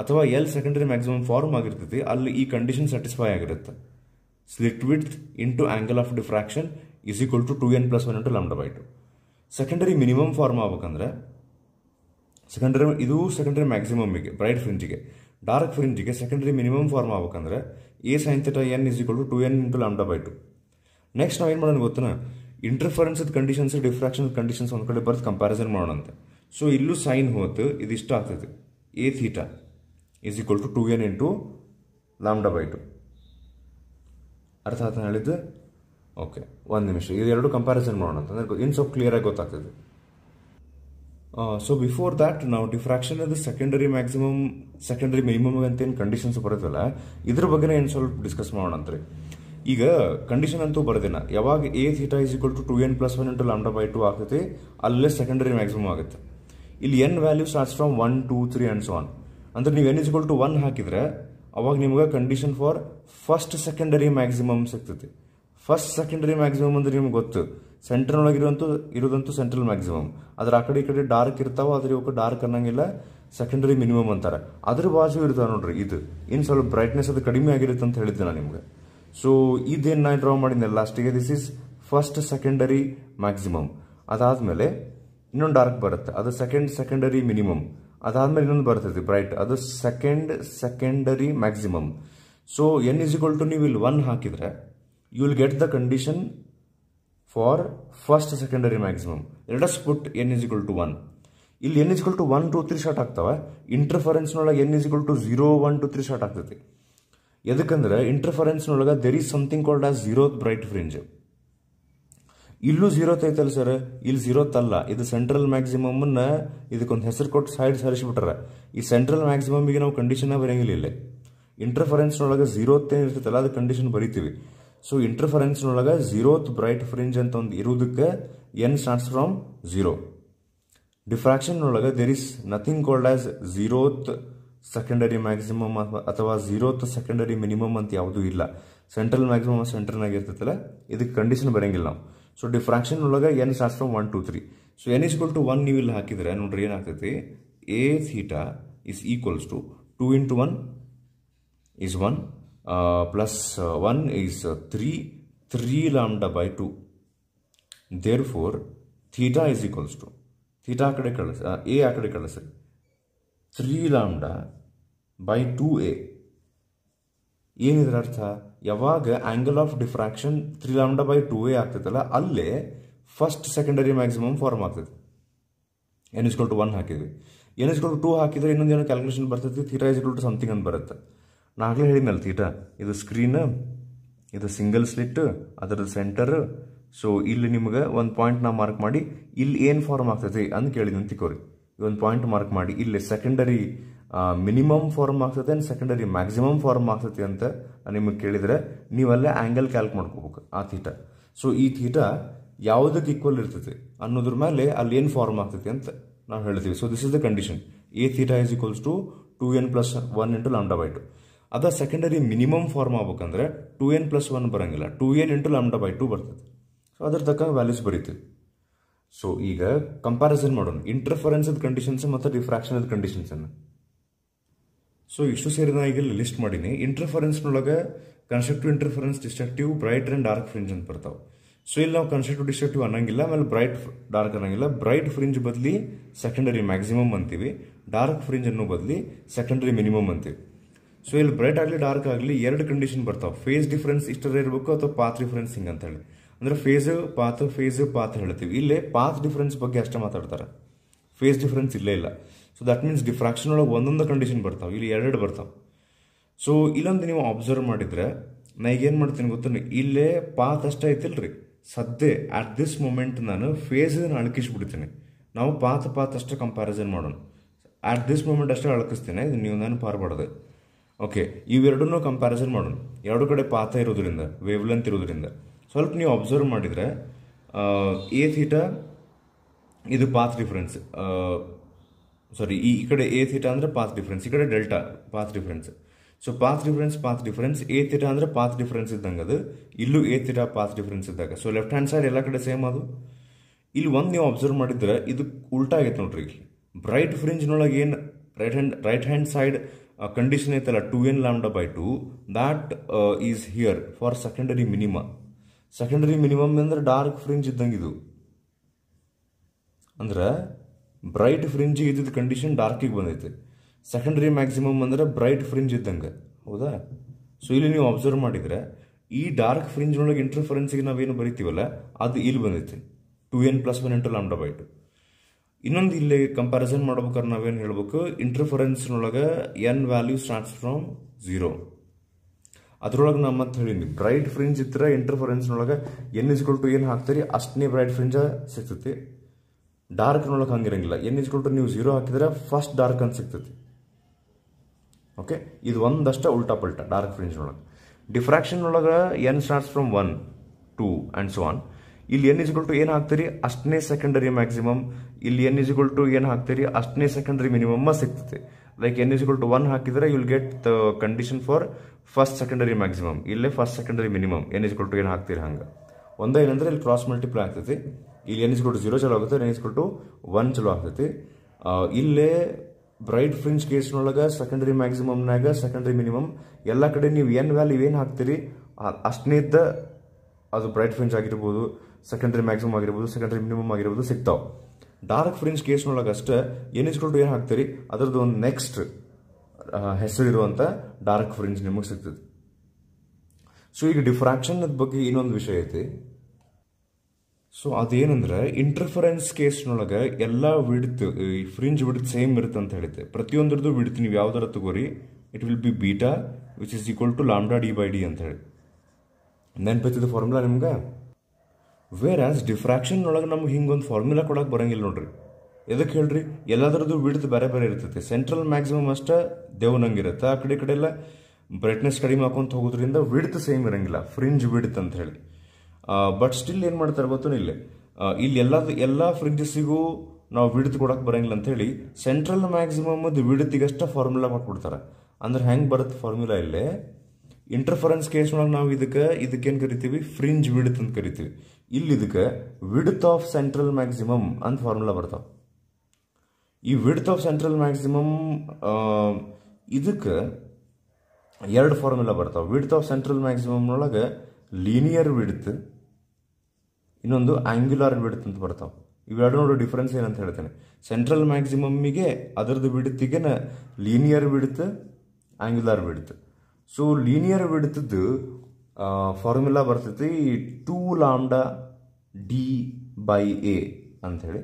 ಅಥವಾ ಎಲ್ ಸೆಕೆಂಡರಿ ಮ್ಯಾಕ್ಸಿಮಮ್ ಫಾರ್ಮ್ ಆಗಿರ್ತೈತಿ ಅಲ್ಲಿ ಈ ಕಂಡೀಷನ್ ಸ್ಯಾಟಿಸ್ಫೈ ಆಗಿರುತ್ತೆ slit width into angle of diffraction is equal to two n plus one into lambda by two secondary minimum form ಆಗ್ಬೇಕಂದ್ರೆ ಸೆಕೆಂಡರಿ ಇದು ಸೆಕೆಂಡರಿ ಮ್ಯಾಕ್ಸಿಮಮ್ಮಿಗೆ bright ಫ್ರಿಂಜಿಗೆ ಡಾರ್ಕ್ ಫ್ರಿಂಜಿಗೆ ಸೆಕೆಂಡರಿ ಮಿನಿಮಮ್ ಫಾರ್ಮ್ ಆಗ್ಬೇಕಂದ್ರೆ a sine theta n is equal to two n into ಡಾ by two next ನಾವು ಏನು ಮಾಡೋಣ ಗೊತ್ತನ ಇಂಟರ್ಫರೆನ್ಸ್ದ ಕಂಡೀಷನ್ಸ್ ಡಿಫ್ರಾಕ್ಷನ್ ಕಂಡೀಷನ್ಸ್ ಒಂದು ಕಡೆ ಬರ್ತ್ ಕಂಪ್ಯಾರಿಸನ್ ಮಾಡೋಣಂತೆ ಸೊ ಇಲ್ಲೂ ಸೈನ್ ಹೋತು ಇದು ಇಷ್ಟ ಆಗ್ತದೆ a theta is equal to two n into lambda by two ಅರ್ಥ ಆತ ಹೇಳಿದ್ದು ಓಕೆ ಒಂದು ನಿಮಿಷ ಇದು ಇದೆರಡು ಕಂಪ್ಯಾರಿಸನ್ ಮಾಡೋಣ ಅಂತಂದ್ರೆ ಇನ್ನು ಸ್ವಲ್ಪ ಕ್ಲಿಯರಾಗಿ ಗೊತ್ತಾಗ್ತದೆ ಸೊ ಬಿಫೋರ್ ದ್ಯಾಟ್ ನಾವು ಡಿಫ್ರಾಕ್ಷನ್ ಅದು ಸೆಕೆಂಡರಿ ಮ್ಯಾಕ್ಸಿಮಮ್ ಸೆಕೆಂಡರಿ ಮಿನಿಮಮ್ ಅಂತ ಏನು ಕಂಡೀಷನ್ಸ್ ಬರೋದಿಲ್ಲ ಇದ್ರ ಬಗ್ಗೆ ಏನು ಸ್ವಲ್ಪ ಡಿಸ್ಕಸ್ ಮಾಡೋಣ ರೀ ಈಗ ಕಂಡೀಷನ್ ಅಂತೂ ಬರೋದಿನ ಯಾವಾಗ a theta is equal to two n plus one into lambda by two ಆಗ್ತೈತಿ ಅಲ್ಲೇ ಸೆಕೆಂಡರಿ ಮ್ಯಾಕ್ಸಿಮಮ್ ಆಗುತ್ತೆ ಇಲ್ಲಿ n value starts from one two three and so on ಅಂದರೆ ನೀವು ಎನ್ ಈಕ್ವಲ್ ಟು ಒನ್ ಹಾಕಿದರೆ ಅವಾಗ ನಿಮ್ಗೆ condition for first secondary maximum ಸಿಗ್ತೈತಿ ಫಸ್ಟ್ ಸೆಕೆಂಡರಿ ಮ್ಯಾಕ್ಸಿಮಮ್ ಅಂದ್ರೆ ನಿಮ್ಗೆ ಗೊತ್ತು ಸೆಂಟ್ರಲ್ನೊಳಗಿರುವಂತೂ ಇರೋದಂತೂ ಸೆಂಟ್ರಲ್ ಮ್ಯಾಕ್ಸಿಮಮ್ ಅದ್ರ ಆ ಕಡೆ ಈ ಕಡೆ ಡಾರ್ಕ್ ಇರ್ತಾವ ಆದ್ರೆ ಇವಕ್ಕೆ ಡಾರ್ಕ್ ಅನ್ನಂಗಿಲ್ಲ ಸೆಕೆಂಡರಿ ಮಿನಿಮಮ್ ಅಂತಾರೆ ಅದ್ರ ಬಾಜು ಇರ್ತಾವೆ ನೋಡ್ರಿ ಇದು ಇನ್ನು ಸ್ವಲ್ಪ ಬ್ರೈಟ್ನೆಸ್ ಅದು ಕಡಿಮೆ ಆಗಿರುತ್ತೆ ಅಂತ ಹೇಳಿದ್ದೆ ನಾನು ನಿಮ್ಗೆ ಸೊ ಇದೇನು ನಾನು ಡ್ರಾ ಲಾಸ್ಟ್ ಲಾಸ್ಟಿಗೆ this is first secondary maximum ಅದಾದ್ಮೇಲೆ ಇನ್ನೊಂದು ಡಾರ್ಕ್ ಬರುತ್ತೆ ಅದು ಸೆಕೆಂಡ್ ಸೆಕೆಂಡರಿ ಮಿನಿಮಮ್ ಅದಾದ್ಮೇಲೆ ಇನ್ನೊಂದು ಬರ್ತೈತಿ ಬ್ರೈಟ್ ಅದು second secondary maximum so n is equal to ನೀವು ಇಲ್ಲಿ ಒನ್ ಹಾಕಿದ್ರೆ you will get the condition for first secondary maximum ಎರಡಸ್ put n is equal to one ಇಲ್ಲಿ n is equal to one two three short ಆಗ್ತವೆ ಇಂಟರ್ಫರೆನ್ಸ್ನೊಳಗೆ n is equal to zero one two three short ಆಗ್ತೈತಿ ಎದಕ್ಕಂದ್ರೆ ಇಂಟರ್ಫರೆನ್ಸ್ನೊಳಗೆ there is something called as zero bright fringe ಇಲ್ಲೂ zero ತೈತಲ್ಲ sir ಇಲ್ಲಿ zero ತಲ್ಲ ಇದು ಸೆಂಟ್ರಲ್ ಮ್ಯಾಕ್ಸಿಮಮ್ನ ಇದಕ್ಕೊಂದು ಹೆಸರು ಕೊಟ್ಟು ಸೈಡ್ ಸರಿಸಿಬಿಟ್ರೆ ಈ ಸೆಂಟ್ರಲ್ ಮ್ಯಾಕ್ಸಿಮಮ್ಗೆ ನಾವು ಕಂಡೀಷನ್ನೇ ಬರೆಯಂಗಿಲ್ಲ ಇಂಟರ್ಫರೆನ್ಸ್ನೊಳಗೆ ಝೀರೋ ಇರ್ತೈತಲ್ಲ ಅದು ಕಂಡೀಷನ್ ಬರಿತೀವಿ ಸೊ ಇಂಟರ್ಫರೆನ್ಸ್ನೊಳಗೆ ಝೀರೋತ್ ಬ್ರೈಟ್ ಫ್ರಿಂಜ್ ಅಂತ ಒಂದು ಇರೋದಕ್ಕೆ ಎನ್ ಸ್ಟಾರ್ಟ್ಸ್ ಫ್ರಮ್ ಝೀರೋ ಡಿಫ್ರಾಕ್ಷನ್ನೊಳಗೆ there is nothing called as zeroth secondary maximum ಅಥವಾ ಝೀರೋತ್ ಸೆಕೆಂಡರಿ ಮಿನಿಮಮ್ ಅಂತ ಯಾವುದೂ ಇಲ್ಲ ಸೆಂಟ್ರಲ್ ಮ್ಯಾಕ್ಸಿಮಮ್ ಸೆಂಟರ್ನಾಗ ಇರ್ತೈತಲ್ಲ ಇದಕ್ಕೆ ಕಂಡೀಷನ್ ಬರೋಂಗಿಲ್ಲ ನಾವು ಸೊ ಡಿಫ್ರಾಕ್ಷನ್ ಒಳಗೆ n start from one two three so n is equal to one ನೀವು ಇಲ್ಲಿ ಹಾಕಿದ್ರೆ ನೋಡ್ರಿ ಏನಾಗ್ತೈತಿ a theta is equals to two into one is one Uh, plus 1 uh, is 3, uh, 3 lambda by 2. Therefore, theta is equals to, theta ಆ ಕಡೆ ಕಳಿಸಿ A ಆ ಕಡೆ ಕಳಿಸಿ three lambda by two a ಏನಿದ್ರ ಅರ್ಥ ಯಾವಾಗ angle of diffraction three lambda by two a ಆಗ್ತೈತಲ್ಲ ಅಲ್ಲೇ ಫಸ್ಟ್ ಸೆಕೆಂಡರಿ ಮ್ಯಾಕ್ಸಿಮಮ್ ಫಾರ್ಮ್ ಆಗ್ತದೆ ಎನ್ ಇಸ್ಕೊಲ್ ಟು ಒನ್ ಹಾಕಿದ್ವಿ ಎನ್ ಇಸ್ಕೊಲ್ ಟು ಟೂ ಹಾಕಿದರೆ ಇನ್ನೊಂದು ಏನೋ ಕ್ಯಾಲ್ಕುಲೇಷನ್ ಬರ್ತೈತಿ ಥೀರಾ ಇಸ್ಕೊಲ್ ಟು ಸಮಥಿಂಗ್ ಅಂತ ಬರುತ್ತೆ ನಾ ಆಗಲೇ ಹೇಳಿದ್ನಲ್ಲ ತೀಟಾ ಇದು ಸ್ಕ್ರೀನ್ ಇದು ಸಿಂಗಲ್ ಸ್ಲಿಟ್ ಅದರ ಸೆಂಟರ್ ಸೊ ಇಲ್ಲಿ ನಿಮಗೆ ಒಂದು ಪಾಯಿಂಟ್ ನಾ ಮಾರ್ಕ್ ಮಾಡಿ ಇಲ್ಲಿ ಏನು ಫಾರ್ಮ್ ಆಗ್ತೈತಿ ಅಂತ ಅಂತ ತಿಕೋರಿ ಒಂದು ಪಾಯಿಂಟ್ ಮಾರ್ಕ್ ಮಾಡಿ ಇಲ್ಲಿ ಸೆಕೆಂಡರಿ ಮಿನಿಮಮ್ ಫಾರ್ಮ್ ಆಗ್ತೈತೆ ಆ್ಯಂಡ್ ಸೆಕೆಂಡರಿ ಮ್ಯಾಕ್ಸಿಮಮ್ ಫಾರ್ಮ್ ಆಗ್ತೈತಿ ಅಂತ ನಿಮಗೆ ಕೇಳಿದರೆ ನೀವಲ್ಲೇ ಆ್ಯಂಗಲ್ ಕ್ಯಾಲ್ಕ್ ಮಾಡ್ಕೋಬೇಕು ಆ ಥೀಟ ಸೊ ಈ ಥೀಟ ಯಾವುದಕ್ಕೆ ಈಕ್ವಲ್ ಇರ್ತೈತಿ ಅನ್ನೋದ್ರ ಮೇಲೆ ಅಲ್ಲಿ ಏನು ಫಾರ್ಮ್ ಆಗ್ತೈತಿ ಅಂತ ನಾವು ಹೇಳ್ತೀವಿ so this is the condition a theta is equals to two n plus one into lambda by two ಅದ ಸೆಕೆಂಡರಿ ಮಿನಿಮಮ್ ಫಾರ್ಮ್ ಆಗ್ಬೇಕಂದ್ರೆ ಟೂ ಎನ್ ಪ್ಲಸ್ ಒನ್ ಬರೋಂಗಿಲ್ಲ two n into lambda by two ಬರ್ತದೆ so ಅದ್ರ ತಕ್ಕ values ಬರೀತೀವಿ so ಈಗ comparison ಮಾಡೋಣ ಇಂಟರ್ಫರೆನ್ಸದ ಕಂಡೀಷನ್ಸ್ ಮತ್ತು ಡಿಫ್ರಾಕ್ಷನದ ಕಂಡೀಷನ್ಸನ್ನು ಸೊ ಇಷ್ಟು ಸೇರಿ ನಾ ಈಗ ಲಿಸ್ಟ್ ಮಾಡೀನಿ ಇಂಟರ್ಫರೆನ್ಸ್ನೊಳಗೆ constructive interference destructive bright and dark fringe ಅಂತ ಬರ್ತಾವೆ ಸೊ ಇಲ್ಲಿ ನಾವು ಕನ್ಸ್ಟ್ರಕ್ಟಿವ್ ಡಿಸ್ಟ್ರಕ್ಟಿವ್ ಅನ್ನಂಗಿಲ್ಲ ಆಮೇಲೆ ಬ್ರೈಟ್ ಡಾರ್ಕ್ ಅನ್ನಂಗಿಲ್ಲ ಬ್ರೈಟ್ ಫ್ರಿಂಜ್ ಬದಲಿ ಸೆಕೆಂಡರಿ ಮ್ಯಾಕ್ಸಿಮಮ್ ಅಂತೀವಿ ಡಾರ್ಕ್ ಫ್ರಿಂಜ್ ಅನ್ನೋ ಬದಲಿ ಸೆಕೆಂಡರಿ ಮಿನಿಮಮ್ ಅಂತೀವಿ ಸೊ ಇಲ್ಲಿ ಬ್ರೈಟ್ ಆಗಲಿ ಡಾರ್ಕ್ ಆಗಲಿ ಎರಡು ಕಂಡೀಷನ್ ಬರ್ತಾವೆ ಫೇಸ್ ಡಿಫ್ರೆನ್ಸ್ ಇಷ್ಟರ ಇರಬೇಕು ಅಥವಾ ಪಾತ್ ಡಿಫ್ರೆನ್ಸ್ ಹಿಂಗೆ ಅಂತೇಳಿ ಹೇಳಿ ಅಂದರೆ ಫೇಸ್ ಪಾತ್ ಫೇಸ್ ಪಾತ್ ಹೇಳ್ತೀವಿ ಇಲ್ಲೇ ಪಾತ್ ಡಿಫ್ರೆನ್ಸ್ ಬಗ್ಗೆ ಅಷ್ಟೇ ಮಾತಾಡ್ತಾರೆ ಫೇಸ್ ಡಿಫ್ರೆನ್ಸ್ ಇಲ್ಲೇ ಇಲ್ಲ ಸೊ ದಟ್ ಮೀನ್ಸ್ ಡಿಫ್ರಾಕ್ಷನ್ ಒಳಗೆ ಒಂದೊಂದು ಕಂಡೀಷನ್ ಬರ್ತಾವೆ ಇಲ್ಲಿ ಎರಡು ಬರ್ತಾವೆ ಸೊ ಇಲ್ಲೊಂದು ನೀವು ಅಬ್ಸರ್ವ್ ಮಾಡಿದರೆ ನಾ ಈಗೇನು ಮಾಡ್ತೀನಿ ಗೊತ್ತೇನೆ ಇಲ್ಲೇ ಪಾತ್ ಅಷ್ಟೇ ಐತಿಲ್ರಿ ರೀ ಸದ್ಯ ಅಟ್ ದಿಸ್ ಮೂಮೆಂಟ್ ನಾನು ಫೇಸನ್ನು ಅಳಕಿಸ್ಬಿಡ್ತೀನಿ ನಾವು ಪಾತ್ ಪಾತ್ ಅಷ್ಟೇ ಕಂಪ್ಯಾರಿಸನ್ ಮಾಡೋಣ ಅಟ್ ದಿಸ್ ಮೂಮೆಂಟ್ ಅಷ್ಟೇ ಅಳಕಿಸ್ತೀನಿ ಇದು ನೀವು ನಾನು ಪಾರ್ಬಾರ್ದು ಓಕೆ ಇವೆರಡನ್ನೂ ಕಂಪ್ಯಾರಿಸನ್ ಮಾಡೋಣ ಎರಡು ಕಡೆ ಪಾತ ಇರೋದ್ರಿಂದ ಲೆಂತ್ ಇರೋದ್ರಿಂದ ಸ್ವಲ್ಪ ನೀವು ಅಬ್ಸರ್ವ್ ಮಾಡಿದರೆ ಎ ಥೀಟಾ ಇದು ಪಾತ್ ಡಿಫ್ರೆನ್ಸ್ ಸಾರಿ ಈ ಕಡೆ ಎ ಥೀಟಾ ಅಂದರೆ ಪಾತ್ ಡಿಫ್ರೆನ್ಸ್ ಈ ಕಡೆ delta path difference so path difference path difference a theta ಅಂದರೆ ಪಾತ್ ಡಿಫ್ರೆನ್ಸ್ ಇದ್ದಂಗೆ ಅದು ಇಲ್ಲೂ ಎ ಥೀಟಾ ಪಾತ್ ಡಿಫ್ರೆನ್ಸ್ ಇದ್ದಾಗ ಸೊ ಲೆಫ್ಟ್ ಹ್ಯಾಂಡ್ ಸೈಡ್ ಎಲ್ಲ ಕಡೆ ಸೇಮ್ ಅದು ಇಲ್ಲಿ ಒಂದು ನೀವು ಅಬ್ಸರ್ವ್ ಮಾಡಿದ್ರೆ ಇದು ಉಲ್ಟಾ ಆಗೈತೆ ನೋಡ್ರಿ ಇಲ್ಲಿ ಬ್ರೈಟ್ ಫ್ರಿಂಜ್ನೊಳಗೆ ಏನು right hand right hand side condition ಐತಲ್ಲ two n lambda by two that is here for secondary minima secondary minimum ಅಂದ್ರೆ ಡಾರ್ಕ್ ಫ್ರಿಂಜ್ ಇದ್ದಂಗೆ ಇದು ಅಂದ್ರೆ ಬ್ರೈಟ್ ಫ್ರಿಂಜಿಗೆ ಇದ್ದಿದ್ದ ಕಂಡೀಷನ್ ಡಾರ್ಕಿಗೆ ಬಂದೈತೆ ಸೆಕೆಂಡರಿ ಮ್ಯಾಕ್ಸಿಮಮ್ ಅಂದ್ರೆ ಬ್ರೈಟ್ ಫ್ರಿಂಜ್ ಇದ್ದಂಗೆ ಹೌದಾ ಸೊ ಇಲ್ಲಿ ನೀವು ಅಬ್ಸರ್ವ್ ಮಾಡಿದ್ರೆ ಈ ಡಾರ್ಕ್ ಫ್ರಿಂಜ್ನೊಳಗೆ ಇಂಟರ್ಫರೆನ್ಸಿಗೆ ನಾವೇನು ಬರಿತೀವಲ್ಲ ಅದು ಇಲ್ಲಿ ಬಂದೈತೆ two n plus one into lambda by two ಇನ್ನೊಂದು ಇಲ್ಲಿ ಕಂಪ್ಯಾರಿಸನ್ ಮಾಡ್ಬೇಕಾದ್ರೆ ನಾವೇನು ಹೇಳ್ಬೇಕು ಇಂಟರ್ಫರೆನ್ಸ್ನೊಳಗೆ n value starts from zero ಅದರೊಳಗೆ ನಮ್ಮ ಮತ್ತೆ ಹೇಳಿನಿ ಬ್ರೈಟ್ ಫ್ರಿಂಜ್ ಇದ್ರೆ ಇಂಟರ್ಫರೆನ್ಸ್ನೊಳಗೆ ಎನ್ ಇಸ್ಕೊಲ್ ಏನು ಹಾಕ್ತೀರಿ ಅಷ್ಟನೇ ಬ್ರೈಟ್ ಫ್ರಿಂಜ ಸಿಗ್ತೈತಿ ಡಾರ್ಕ್ನೊಳಗೆ ಹಂಗಿರಂಗಿಲ್ಲ ಎನ್ ಇಸ್ಕೊಲ್ ಟು ನೀವು ಝೀರೋ ಹಾಕಿದ್ರೆ ಫಸ್ಟ್ ಡಾರ್ಕ್ ಅಂತ ಸಿಗ್ತೈತಿ ಓಕೆ ಇದು ಒಂದಷ್ಟು ಉಲ್ಟಾ ಪಲ್ಟಾ ಡಾರ್ಕ್ ಫ್ರಿಂಜ್ನೊಳಗೆ ಡಿಫ್ರಾಕ್ಷನ್ ಒಳಗೆ n starts from one two and so on ಇಲ್ಲಿ ಎನ್ ಇಜುಗಲ್ ಟು ಏನು ಹಾಕ್ತೀರಿ ಅಷ್ಟನೇ ಸೆಕೆಂಡರಿ ಮ್ಯಾಕ್ಸಿಮಮ್ ಇಲ್ಲಿ ಎನ್ ಇಜುಗಲ್ ಟು ಏನು ಹಾಕ್ತೀರಿ ಅಷ್ಟನೇ ಸೆಕೆಂಡರಿ ಮಿನಿಮಮ್ ಸಿಗ್ತದೆ like n is equal to one ಹಾಕಿದ್ರೆ will get the condition for first secondary maximum ಇಲ್ಲೇ first secondary minimum N is equal to ಏನು ಹಾಕ್ತೀರಿ ಹಂಗೆ ಒಂದೇ ಏನಂದ್ರೆ ಇಲ್ಲಿ ಕ್ರಾಸ್ ಮಲ್ಟಿಪ್ಲೈ ಆಗ್ತೈತಿ ಇಲ್ಲಿ ಎನ್ ಇಸ್ಗಳು ಟು ಜೀರೋ ಚಲೋ ಆಗುತ್ತೆ ಎನ್ ಇಸ್ಗಳು ಟು ಒನ್ ಚಲೋ ಆಗ್ತೈತಿ ಇಲ್ಲೇ ಬ್ರೈಟ್ ಫ್ರಿಂಜ್ ಕೇಸ್ನೊಳಗೆ ಸೆಕೆಂಡರಿ ಮ್ಯಾಕ್ಸಿಮಮ್ನಾಗ ಸೆಕೆಂಡರಿ ಮಿನಿಮಮ್ ಎಲ್ಲ ಕಡೆ ನೀವು ಏನು ವ್ಯಾಲ್ಯೂ ಏನು ಹಾಕ್ತೀರಿ ಅಷ್ಟನೇ ಇದ್ದ ಅದು ಬ್ರೈಟ್ ಫ್ರಿಂಜ್ ಆಗಿರ್ಬೋದು ಸೆಕೆಂಡ್ರಿ ಮ್ಯಾಕ್ಸಿಮಮ್ ಆಗಿರ್ಬೋದು ಸೆಕೆಂಡ್ರಿ ಮಿನಿಮಮ್ ಆಗಿರ್ಬೋದು ಸಿಗ್ತಾವೆ ಡಾರ್ಕ್ ಫ್ರಿಂಜ್ ಅಷ್ಟೇ ಏನು ಟು ಏನು ಹಾಕ್ತೀರಿ ಅದರದ್ದು ಒಂದು ನೆಕ್ಸ್ಟ್ ಇರುವಂಥ ಡಾರ್ಕ್ ಫ್ರಿಂಜ್ ನಿಮಗೆ ಸಿಗ್ತದೆ ಸೊ ಈಗ ಡಿಫ್ರಾಕ್ಷನ್ ಬಗ್ಗೆ ಇನ್ನೊಂದು ವಿಷಯ ಐತಿ ಸೊ ಅದೇನಂದ್ರೆ ಇಂಟರ್ಫರೆನ್ಸ್ ಕೇಸ್ನೊಳಗೆ ಎಲ್ಲ ವಿಡ್ತ್ ಈ ಫ್ರಿಂಜ್ ವಿಡ್ತ್ ಸೇಮ್ ಇರುತ್ತೆ ಅಂತ ಹೇಳುತ್ತೆ ಪ್ರತಿಯೊಂದರದ್ದು ವಿಡ್ತ್ ನೀವು ಯಾವ್ದಾರ ತಗೋರಿ it will be beta which is equal to lambda D by d ಅಂತ ಹೇಳಿ ನೆನಪಿತ್ತಿದ ಫಾರ್ಮುಲಾ ನಿಮ್ಗೆ ವೇರ್ ಆಸ್ ಒಳಗೆ ನಮ್ಗೆ ಹಿಂಗೊಂದು ಫಾರ್ಮುಲಾ ಕೊಡೋಕೆ ಬರೋಂಗಿಲ್ಲ ನೋಡ್ರಿ ಎದಕ್ಕೆ ಹೇಳ್ರಿ ಎಲ್ಲದರದ್ದು ವಿಡ್ತ್ ಬೇರೆ ಬೇರೆ ಇರ್ತೈತಿ ಸೆಂಟ್ರಲ್ ಮ್ಯಾಕ್ಸಿಮಮ್ ಅಷ್ಟೇ ದೇವ್ನಂಗೆ ಇರುತ್ತೆ ಆ ಕಡೆ ಕಡೆ ಎಲ್ಲ ಬ್ರೈಟ್ನೆಸ್ ಕಡಿಮೆ ಹಾಕೊಂತ ಹೋಗೋದ್ರಿಂದ ವಿಡ್ತ್ ಸೇಮ್ ಇರೋಂಗಿಲ್ಲ ಫ್ರಿಂಜ್ ವಿಡ್ತ್ ಅಂತ ಹೇಳಿ ಬಟ್ ಸ್ಟಿಲ್ ಏನು ಮಾಡ್ತಾರೆ ಗೊತ್ತು ಇಲ್ಲಿ ಇಲ್ಲಿ ಎಲ್ಲ ಎಲ್ಲ ಫ್ರಿಡ್ಜಸ್ಸಿಗೂ ನಾವು ವಿಡ್ತ್ ಕೊಡೋಕೆ ಬರೋಂಗಿಲ್ಲ ಅಂಥೇಳಿ ಸೆಂಟ್ರಲ್ ಮ್ಯಾಕ್ಸಿಮಮ್ದು ವಿಡ್ತಿಗಷ್ಟೇ ಫಾರ್ಮುಲಾ ಕೊಟ್ಬಿಡ್ತಾರೆ ಅಂದ್ರೆ ಹೆಂಗೆ ಬರುತ್ತೆ ಫಾರ್ಮುಲಾ ಇಲ್ಲೇ ಇಂಟರ್ಫರೆನ್ಸ್ ಒಳಗೆ ನಾವು ಇದಕ್ಕೆ ಇದಕ್ಕೇನು ಕರಿತೀವಿ ಫ್ರಿಂಜ್ ವಿಡ್ತ್ ಅಂತ ಕರಿತೀವಿ ಇಲ್ಲಿ ಇದಕ್ಕೆ ವಿಡ್ತ್ ಆಫ್ ಸೆಂಟ್ರಲ್ ಮ್ಯಾಕ್ಸಿಮಮ್ ಅಂತ ಫಾರ್ಮುಲಾ ಬರ್ತಾವೆ ಈ ವಿಡ್ತ್ ಆಫ್ ಸೆಂಟ್ರಲ್ ಮ್ಯಾಕ್ಸಿಮಮ್ ಇದಕ್ಕೆ ಎರಡು ಫಾರ್ಮುಲಾ ಬರ್ತಾವೆ ವಿಡ್ತ್ ಆಫ್ ಸೆಂಟ್ರಲ್ ಮ್ಯಾಕ್ಸಿಮಮ್ನೊಳಗೆ ಲೀನಿಯರ್ ವಿಡ್ತ್ ಇನ್ನೊಂದು ಆಂಗ್ಯುಲರ್ ವಿಡ್ತ್ ಅಂತ ಬರ್ತಾವೆ ಇವೆರಡು ನೋಡೋ ಡಿಫ್ರೆನ್ಸ್ ಏನಂತ ಹೇಳ್ತೇನೆ ಸೆಂಟ್ರಲ್ ಮ್ಯಾಕ್ಸಿಮಮ್ಮಿಗೆ ಅದರದ್ದು ವಿಡ್ತಿಗೆ linear width angular width so linear ಬಿಡ್ತದ್ದು ಫಾರ್ಮುಲಾ ಬರ್ತೈತಿ two lambda D by a ಅಂಥೇಳಿ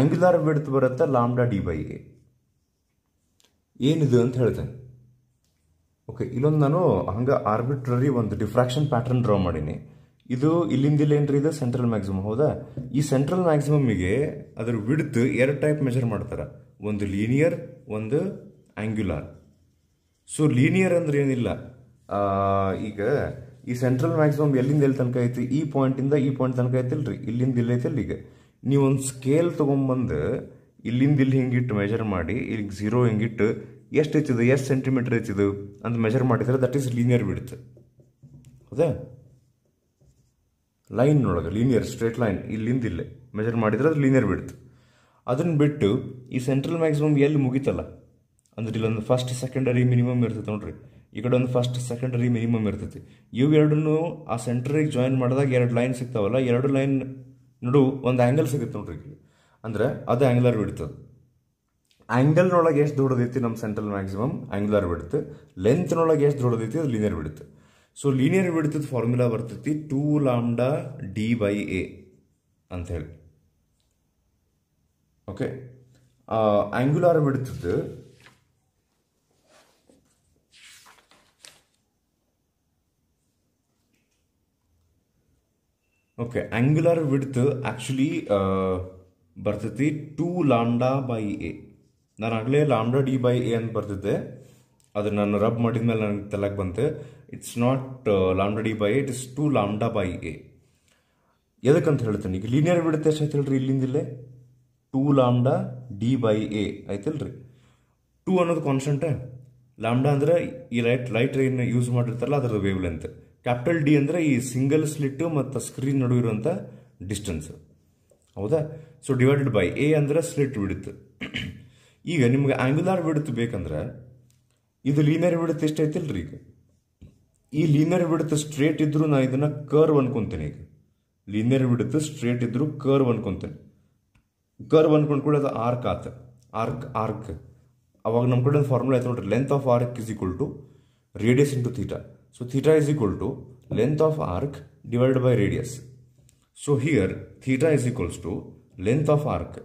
ಆಂಗ್ಯುಲಾರ್ ವಿಡ್ತ್ ಬರುತ್ತೆ ಲಾಂಬ್ಡಾ ಡಿ ಬೈ ಎ ಏನಿದು ಅಂತ ಹೇಳ್ತೇನೆ ಓಕೆ ಇಲ್ಲೊಂದು ನಾನು ಹಂಗೆ ಆರ್ಬಿಟ್ರರಿ ಒಂದು ಡಿಫ್ರಾಕ್ಷನ್ ಪ್ಯಾಟರ್ನ್ ಡ್ರಾ ಮಾಡೀನಿ ಇದು ಇಲ್ಲಿಂದ ಇಲ್ಲ ಏನ್ರಿ ಇದು ಸೆಂಟ್ರಲ್ ಮ್ಯಾಕ್ಸಿಮಮ್ ಹೌದಾ ಈ ಸೆಂಟ್ರಲ್ ಮ್ಯಾಕ್ಸಿಮಮ್ಗೆ ಅದರ ವಿಡ್ತ್ ಎರಡು ಟೈಪ್ ಮೆಜರ್ ಮಾಡ್ತಾರೆ ಒಂದು ಲೀನಿಯರ್ ಒಂದು ಆ್ಯಂಗ್ಯುಲರ್ ಸೊ ಲೀನಿಯರ್ ಅಂದ್ರೆ ಏನಿಲ್ಲ ಈಗ ಈ ಸೆಂಟ್ರಲ್ ಮ್ಯಾಕ್ಸಿಮಮ್ ಎಲ್ಲಿಂದ ಎಲ್ಲಿ ತನಕ ಐತಿ ಈ ಪಾಯಿಂಟಿಂದ ಈ ಪಾಯಿಂಟ್ ತನಕ ಐತಿಲ್ರಿ ಇಲ್ಲಿಂದ ಇಲ್ಲಿ ಐತಿ ಈಗ ನೀವು ಒಂದು ಸ್ಕೇಲ್ ತೊಗೊಂಬಂದು ಇಲ್ಲಿಂದ ಇಲ್ಲಿ ಹಿಂಗಿಟ್ಟು ಮೆಜರ್ ಮಾಡಿ ಇಲ್ಲಿಗೆ ಝೀರೋ ಹಿಂಗಿಟ್ಟು ಎಷ್ಟು ಹೆಚ್ಚಿದೆ ಎಷ್ಟು ಸೆಂಟಿಮೀಟರ್ ಐತಿದು ಅಂತ ಮೆಜರ್ ಮಾಡಿದರೆ ದಟ್ ಈಸ್ ಲೀನಿಯರ್ ಬಿಡುತ್ತೆ ಹೌದಾ ಲೈನ್ ಒಳಗೆ ಲೀನಿಯರ್ ಸ್ಟ್ರೇಟ್ ಲೈನ್ ಇಲ್ಲಿಂದ ಇಲ್ಲೇ ಮೆಜರ್ ಮಾಡಿದರೆ ಅದು ಲೀನಿಯರ್ ಬಿಡುತ್ತೆ ಅದನ್ನು ಬಿಟ್ಟು ಈ ಸೆಂಟ್ರಲ್ ಮ್ಯಾಕ್ಸಿಮಮ್ ಎಲ್ಲಿ ಮುಗಿತಲ್ಲ ಅಂದ್ರೆ ಇಲ್ಲೊಂದು ಫಸ್ಟ್ ಸೆಕೆಂಡರಿ ಮಿನಿಮಮ್ ಇರ್ತೈತೆ ನೋಡ್ರಿ ಈ ಕಡೆ ಒಂದು ಫಸ್ಟ್ ಸೆಕೆಂಡರಿ ಮಿನಿಮಮ್ ಇರ್ತೈತಿ ಎರಡನ್ನೂ ಆ ಸೆಂಟ್ರಿಗೆ ಜಾಯಿನ್ ಮಾಡಿದಾಗ ಎರಡು ಲೈನ್ ಸಿಗ್ತಾವಲ್ಲ ಎರಡು ಲೈನ್ ನಡು ಒಂದು ಆ್ಯಂಗಲ್ ಸಿಗುತ್ತೆ ನೋಡ್ರಿ ಅಂದರೆ ಅದು ಆ್ಯಂಗ್ಯುಲರ್ ಬಿಡ್ತದೆ ಆ್ಯಂಗಲ್ನೊಳಗೆ ಎಷ್ಟು ದೊಡ್ಡದೈತಿ ನಮ್ಮ ಸೆಂಟ್ರಲ್ ಮ್ಯಾಕ್ಸಿಮಮ್ ಆ್ಯಂಗ್ಲರ್ ಬಿಡುತ್ತೆ ಲೆಂತ್ನೊಳಗೆ ಎಷ್ಟು ದೊಡ್ಡದೈತಿ ಅದು ಲೀನಿಯರ್ ಬಿಡುತ್ತೆ ಸೊ ಲೀನಿಯರ್ ಬಿಡ್ತದ ಫಾರ್ಮುಲಾ ಬರ್ತೈತಿ two lambda D by a ಅಂಥೇಳಿ ಓಕೆ ಆ್ಯಂಗ್ಯುಲರ್ ಬಿಡ್ತದ್ದು ಓಕೆ ಆ್ಯಂಗ್ಯುಲರ್ ವಿಡ್ತ್ ಆ್ಯಕ್ಚುಲಿ ಬರ್ತೈತಿ ಟೂ ಲಾಂಡಾ ಬೈ ಎ ನಾನು ಆಗಲೇ ಲಾಂಡಾ ಡಿ ಬೈ ಎ ಅಂತ ಬರ್ತಿದ್ದೆ ಅದು ನಾನು ರಬ್ ಮಾಡಿದ ಮೇಲೆ ನನಗೆ ತಲೆಗೆ ಬಂತೆ it's not lambda D by a it is two lambda by a ಎದಕ್ಕಂತ ಹೇಳ್ತೀನಿ ಈಗ ಲೀನಿಯರ್ ವಿಡ್ತ್ ಎಷ್ಟು ಆಯ್ತಲ್ರಿ ಇಲ್ಲಿಂದಿಲ್ಲೇ two lambda D by a ಆಯ್ತಲ್ರಿ ಟೂ ಅನ್ನೋದು ಕಾನ್ಸ್ಟೆಂಟೇ ಲಾಂಡಾ ಅಂದರೆ ಈ ಲೈಟ್ ಲೈಟ್ ಏನು ಯೂಸ್ ಮಾಡಿರ್ತಾರಲ್ಲ ಅದರದ್ದು ವೇವ್ ಲೆಂತ್ ಕ್ಯಾಪಿಟಲ್ ಡಿ ಅಂದರೆ ಈ ಸಿಂಗಲ್ ಸ್ಲಿಟ್ಟು ಮತ್ತು ಸ್ಕ್ರೀನ್ ನಡುವೆ ಇರುವಂಥ ಡಿಸ್ಟೆನ್ಸ್ ಹೌದಾ ಸೊ ಡಿವೈಡೆಡ್ ಬೈ ಎ ಅಂದರೆ ಸ್ಲಿಟ್ ವಿಡಿತ್ ಈಗ ನಿಮಗೆ ಆ್ಯಂಗುಲಾರ್ ಬಿಡುತ್ತೆ ಬೇಕಂದ್ರೆ ಇದು ಲೀನರ್ ಬಿಡುತ್ತೆ ಎಷ್ಟೈತಿಲ್ಲ ರೀ ಈಗ ಈ ಲೀನರ್ ಬಿಡುತ್ತೆ ಸ್ಟ್ರೇಟ್ ಇದ್ದರೂ ನಾನು ಇದನ್ನು ಕರ್ವ್ ಅನ್ಕೊತೀನಿ ಈಗ ಲೀನಿಯರ್ ಬಿಡುತ್ತೆ ಸ್ಟ್ರೇಟ್ ಇದ್ದರೂ ಕರ್ವ್ ಅನ್ಕೊತೇನೆ ಕರ್ವ್ ಅನ್ಕೊಂಡು ಕೂಡ ಅದು ಆರ್ಕ್ ಆತ ಆರ್ಕ್ ಆರ್ಕ್ ಅವಾಗ ನಮ್ಮ ಕಡೆ ಫಾರ್ಮುಲಾ ಆಯ್ತು ನೋಡ್ರಿ length of arc is equal to radius into theta so theta is equal to length of arc divided by radius so here theta is equals to length of arc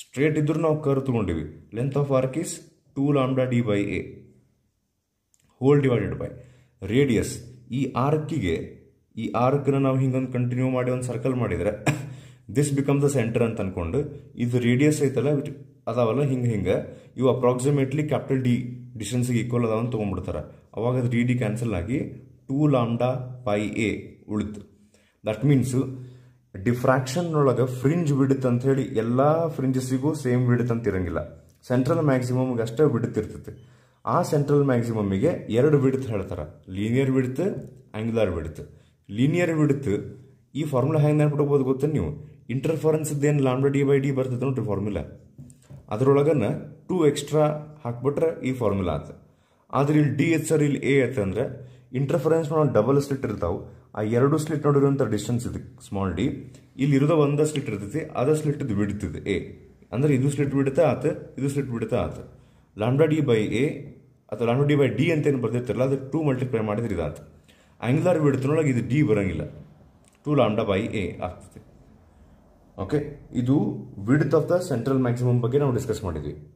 straight ಇದ್ರೂ ನಾವು ಕರ್ ತೊಗೊಂಡಿವಿ length of arc is two lambda D by a whole divided by radius ಈ ಆರ್ಕಿಗೆ ಈ ಆರ್ಕ್ನ ನಾವು ಹಿಂಗೊಂದು continue ಮಾಡಿ ಒಂದು ಸರ್ಕಲ್ ಮಾಡಿದರೆ ದಿಸ್ ಬಿಕಮ್ ದ ಸೆಂಟರ್ ಅಂತ ಅಂದ್ಕೊಂಡು ಇದು ರೇಡಿಯಸ್ ಐತಲ್ಲ ಅದಾವಲ್ಲ ಹಿಂಗೆ ಹಿಂಗೆ ಇವು ಅಪ್ರಾಕ್ಸಿಮೇಟ್ಲಿ ಕ್ಯಾಪಿಟಲ್ ಡಿ ಡಿಸ್ಟೆನ್ಸಿಗೆ ಈಕ್ವಲ್ ಅದಾವೆ ತೊಗೊಂಡ್ಬಿಡ್ತಾರೆ ಅವಾಗ ಅದು ಡಿ ಡಿ ಕ್ಯಾನ್ಸಲ್ ಆಗಿ ಟೂ ಲಾಂಡಾ ಪೈ ಎ ಉಳಿತು ದಟ್ ಮೀನ್ಸು ಒಳಗೆ ಫ್ರಿಂಜ್ ಬಿಡುತ್ತೆ ಅಂತ ಹೇಳಿ ಎಲ್ಲ ಫ್ರಿಂಜಸ್ಸಿಗೂ ಸೇಮ್ ಬಿಡುತ್ತಂತ ಅಂತ ಇರಂಗಿಲ್ಲ ಸೆಂಟ್ರಲ್ ಮ್ಯಾಕ್ಸಿಮಮ್ಗೆ ಅಷ್ಟೇ ಬಿಡುತ್ತಿರ್ತೈತೆ ಆ ಸೆಂಟ್ರಲ್ ಮ್ಯಾಕ್ಸಿಮಮ್ಮಿಗೆ ಎರಡು ಬಿಡುತ್ತೆ ಹೇಳ್ತಾರೆ ಲೀನಿಯರ್ ಬಿಡುತ್ತೆ ಆ್ಯಂಗ್ಯುಲರ್ ಬಿಡುತ್ತೆ ಲೀನಿಯರ್ ಬಿಡುತ್ತೆ ಈ ಫಾರ್ಮುಲಾ ಹೆಂಗೆ ನೆನ್ಪಿಟ್ಕೋಬೋದು ಗೊತ್ತಾ ನೀವು ಇಂಟರ್ಫರೆನ್ಸ್ ಏನು ಲಾಂಬ್ಡ ಡಿ ಬೈ ಡಿ ಬರ್ತದೆ ನೋಡ್ರಿ ಫಾರ್ಮುಲಾ ಅದರೊಳಗನ್ನು ಟೂ ಎಕ್ಸ್ಟ್ರಾ ಹಾಕ್ಬಿಟ್ರೆ ಈ ಫಾರ್ಮುಲಾ ಆತ ಆದ್ರೆ ಇಲ್ಲಿ ಡಿ ಎಚ್ ಆರ್ ಇಲ್ಲಿ ಎ ಅಂತಂದ್ರೆ ಇಂಟರ್ಫರೆನ್ಸ್ ಡಬಲ್ ಸ್ಲಿಟ್ ಇರ್ತಾವೆ ಆ ಎರಡು ಸ್ಲಿಟ್ ನೋಡಿರುವಂಥ ಡಿಸ್ಟೆನ್ಸ್ ಇದು ಸ್ಮಾಲ್ ಡಿ ಇಲ್ಲಿ ಇರೋದ ಒಂದ ಸ್ಲಿಟ್ ಇರ್ತೈತಿ ಅದ ಸ್ಲಿಟ್ ಇದು ಬಿಡ್ತಿದೆ ಎ ಅಂದ್ರೆ ಇದು ಸ್ಲಿಟ್ ಬಿಡುತ್ತೆ ಆತ ಇದು ಸ್ಲಿಟ್ ಬಿಡುತ್ತಾ ಆತ ಲಾಂಡ್ರಾ ಡಿ ಬೈ ಎ ಅಥವಾ ಲಾಂಡ್ರಾ ಡಿ ಬೈ ಡಿ ಅಂತ ಏನು ಬರ್ತಿರ್ತಾರಲ್ಲ ಅದು ಟೂ ಮಲ್ಟಿಪ್ಲೈ ಮಾಡಿದ್ರೆ ಇದಾತು ಆಂಗ್ಯುಲರ್ ಬಿಡ್ತನೊಳಗೆ ಇದು ಡಿ ಬರಂಗಿಲ್ಲ ಟೂ ಲಾಂಡ ಬೈ ಎ ಆಗ್ತದೆ ಓಕೆ ಇದು width of the central maximum ಬಗ್ಗೆ ನಾವು ಡಿಸ್ಕಸ್ ಮಾಡಿದ್ವಿ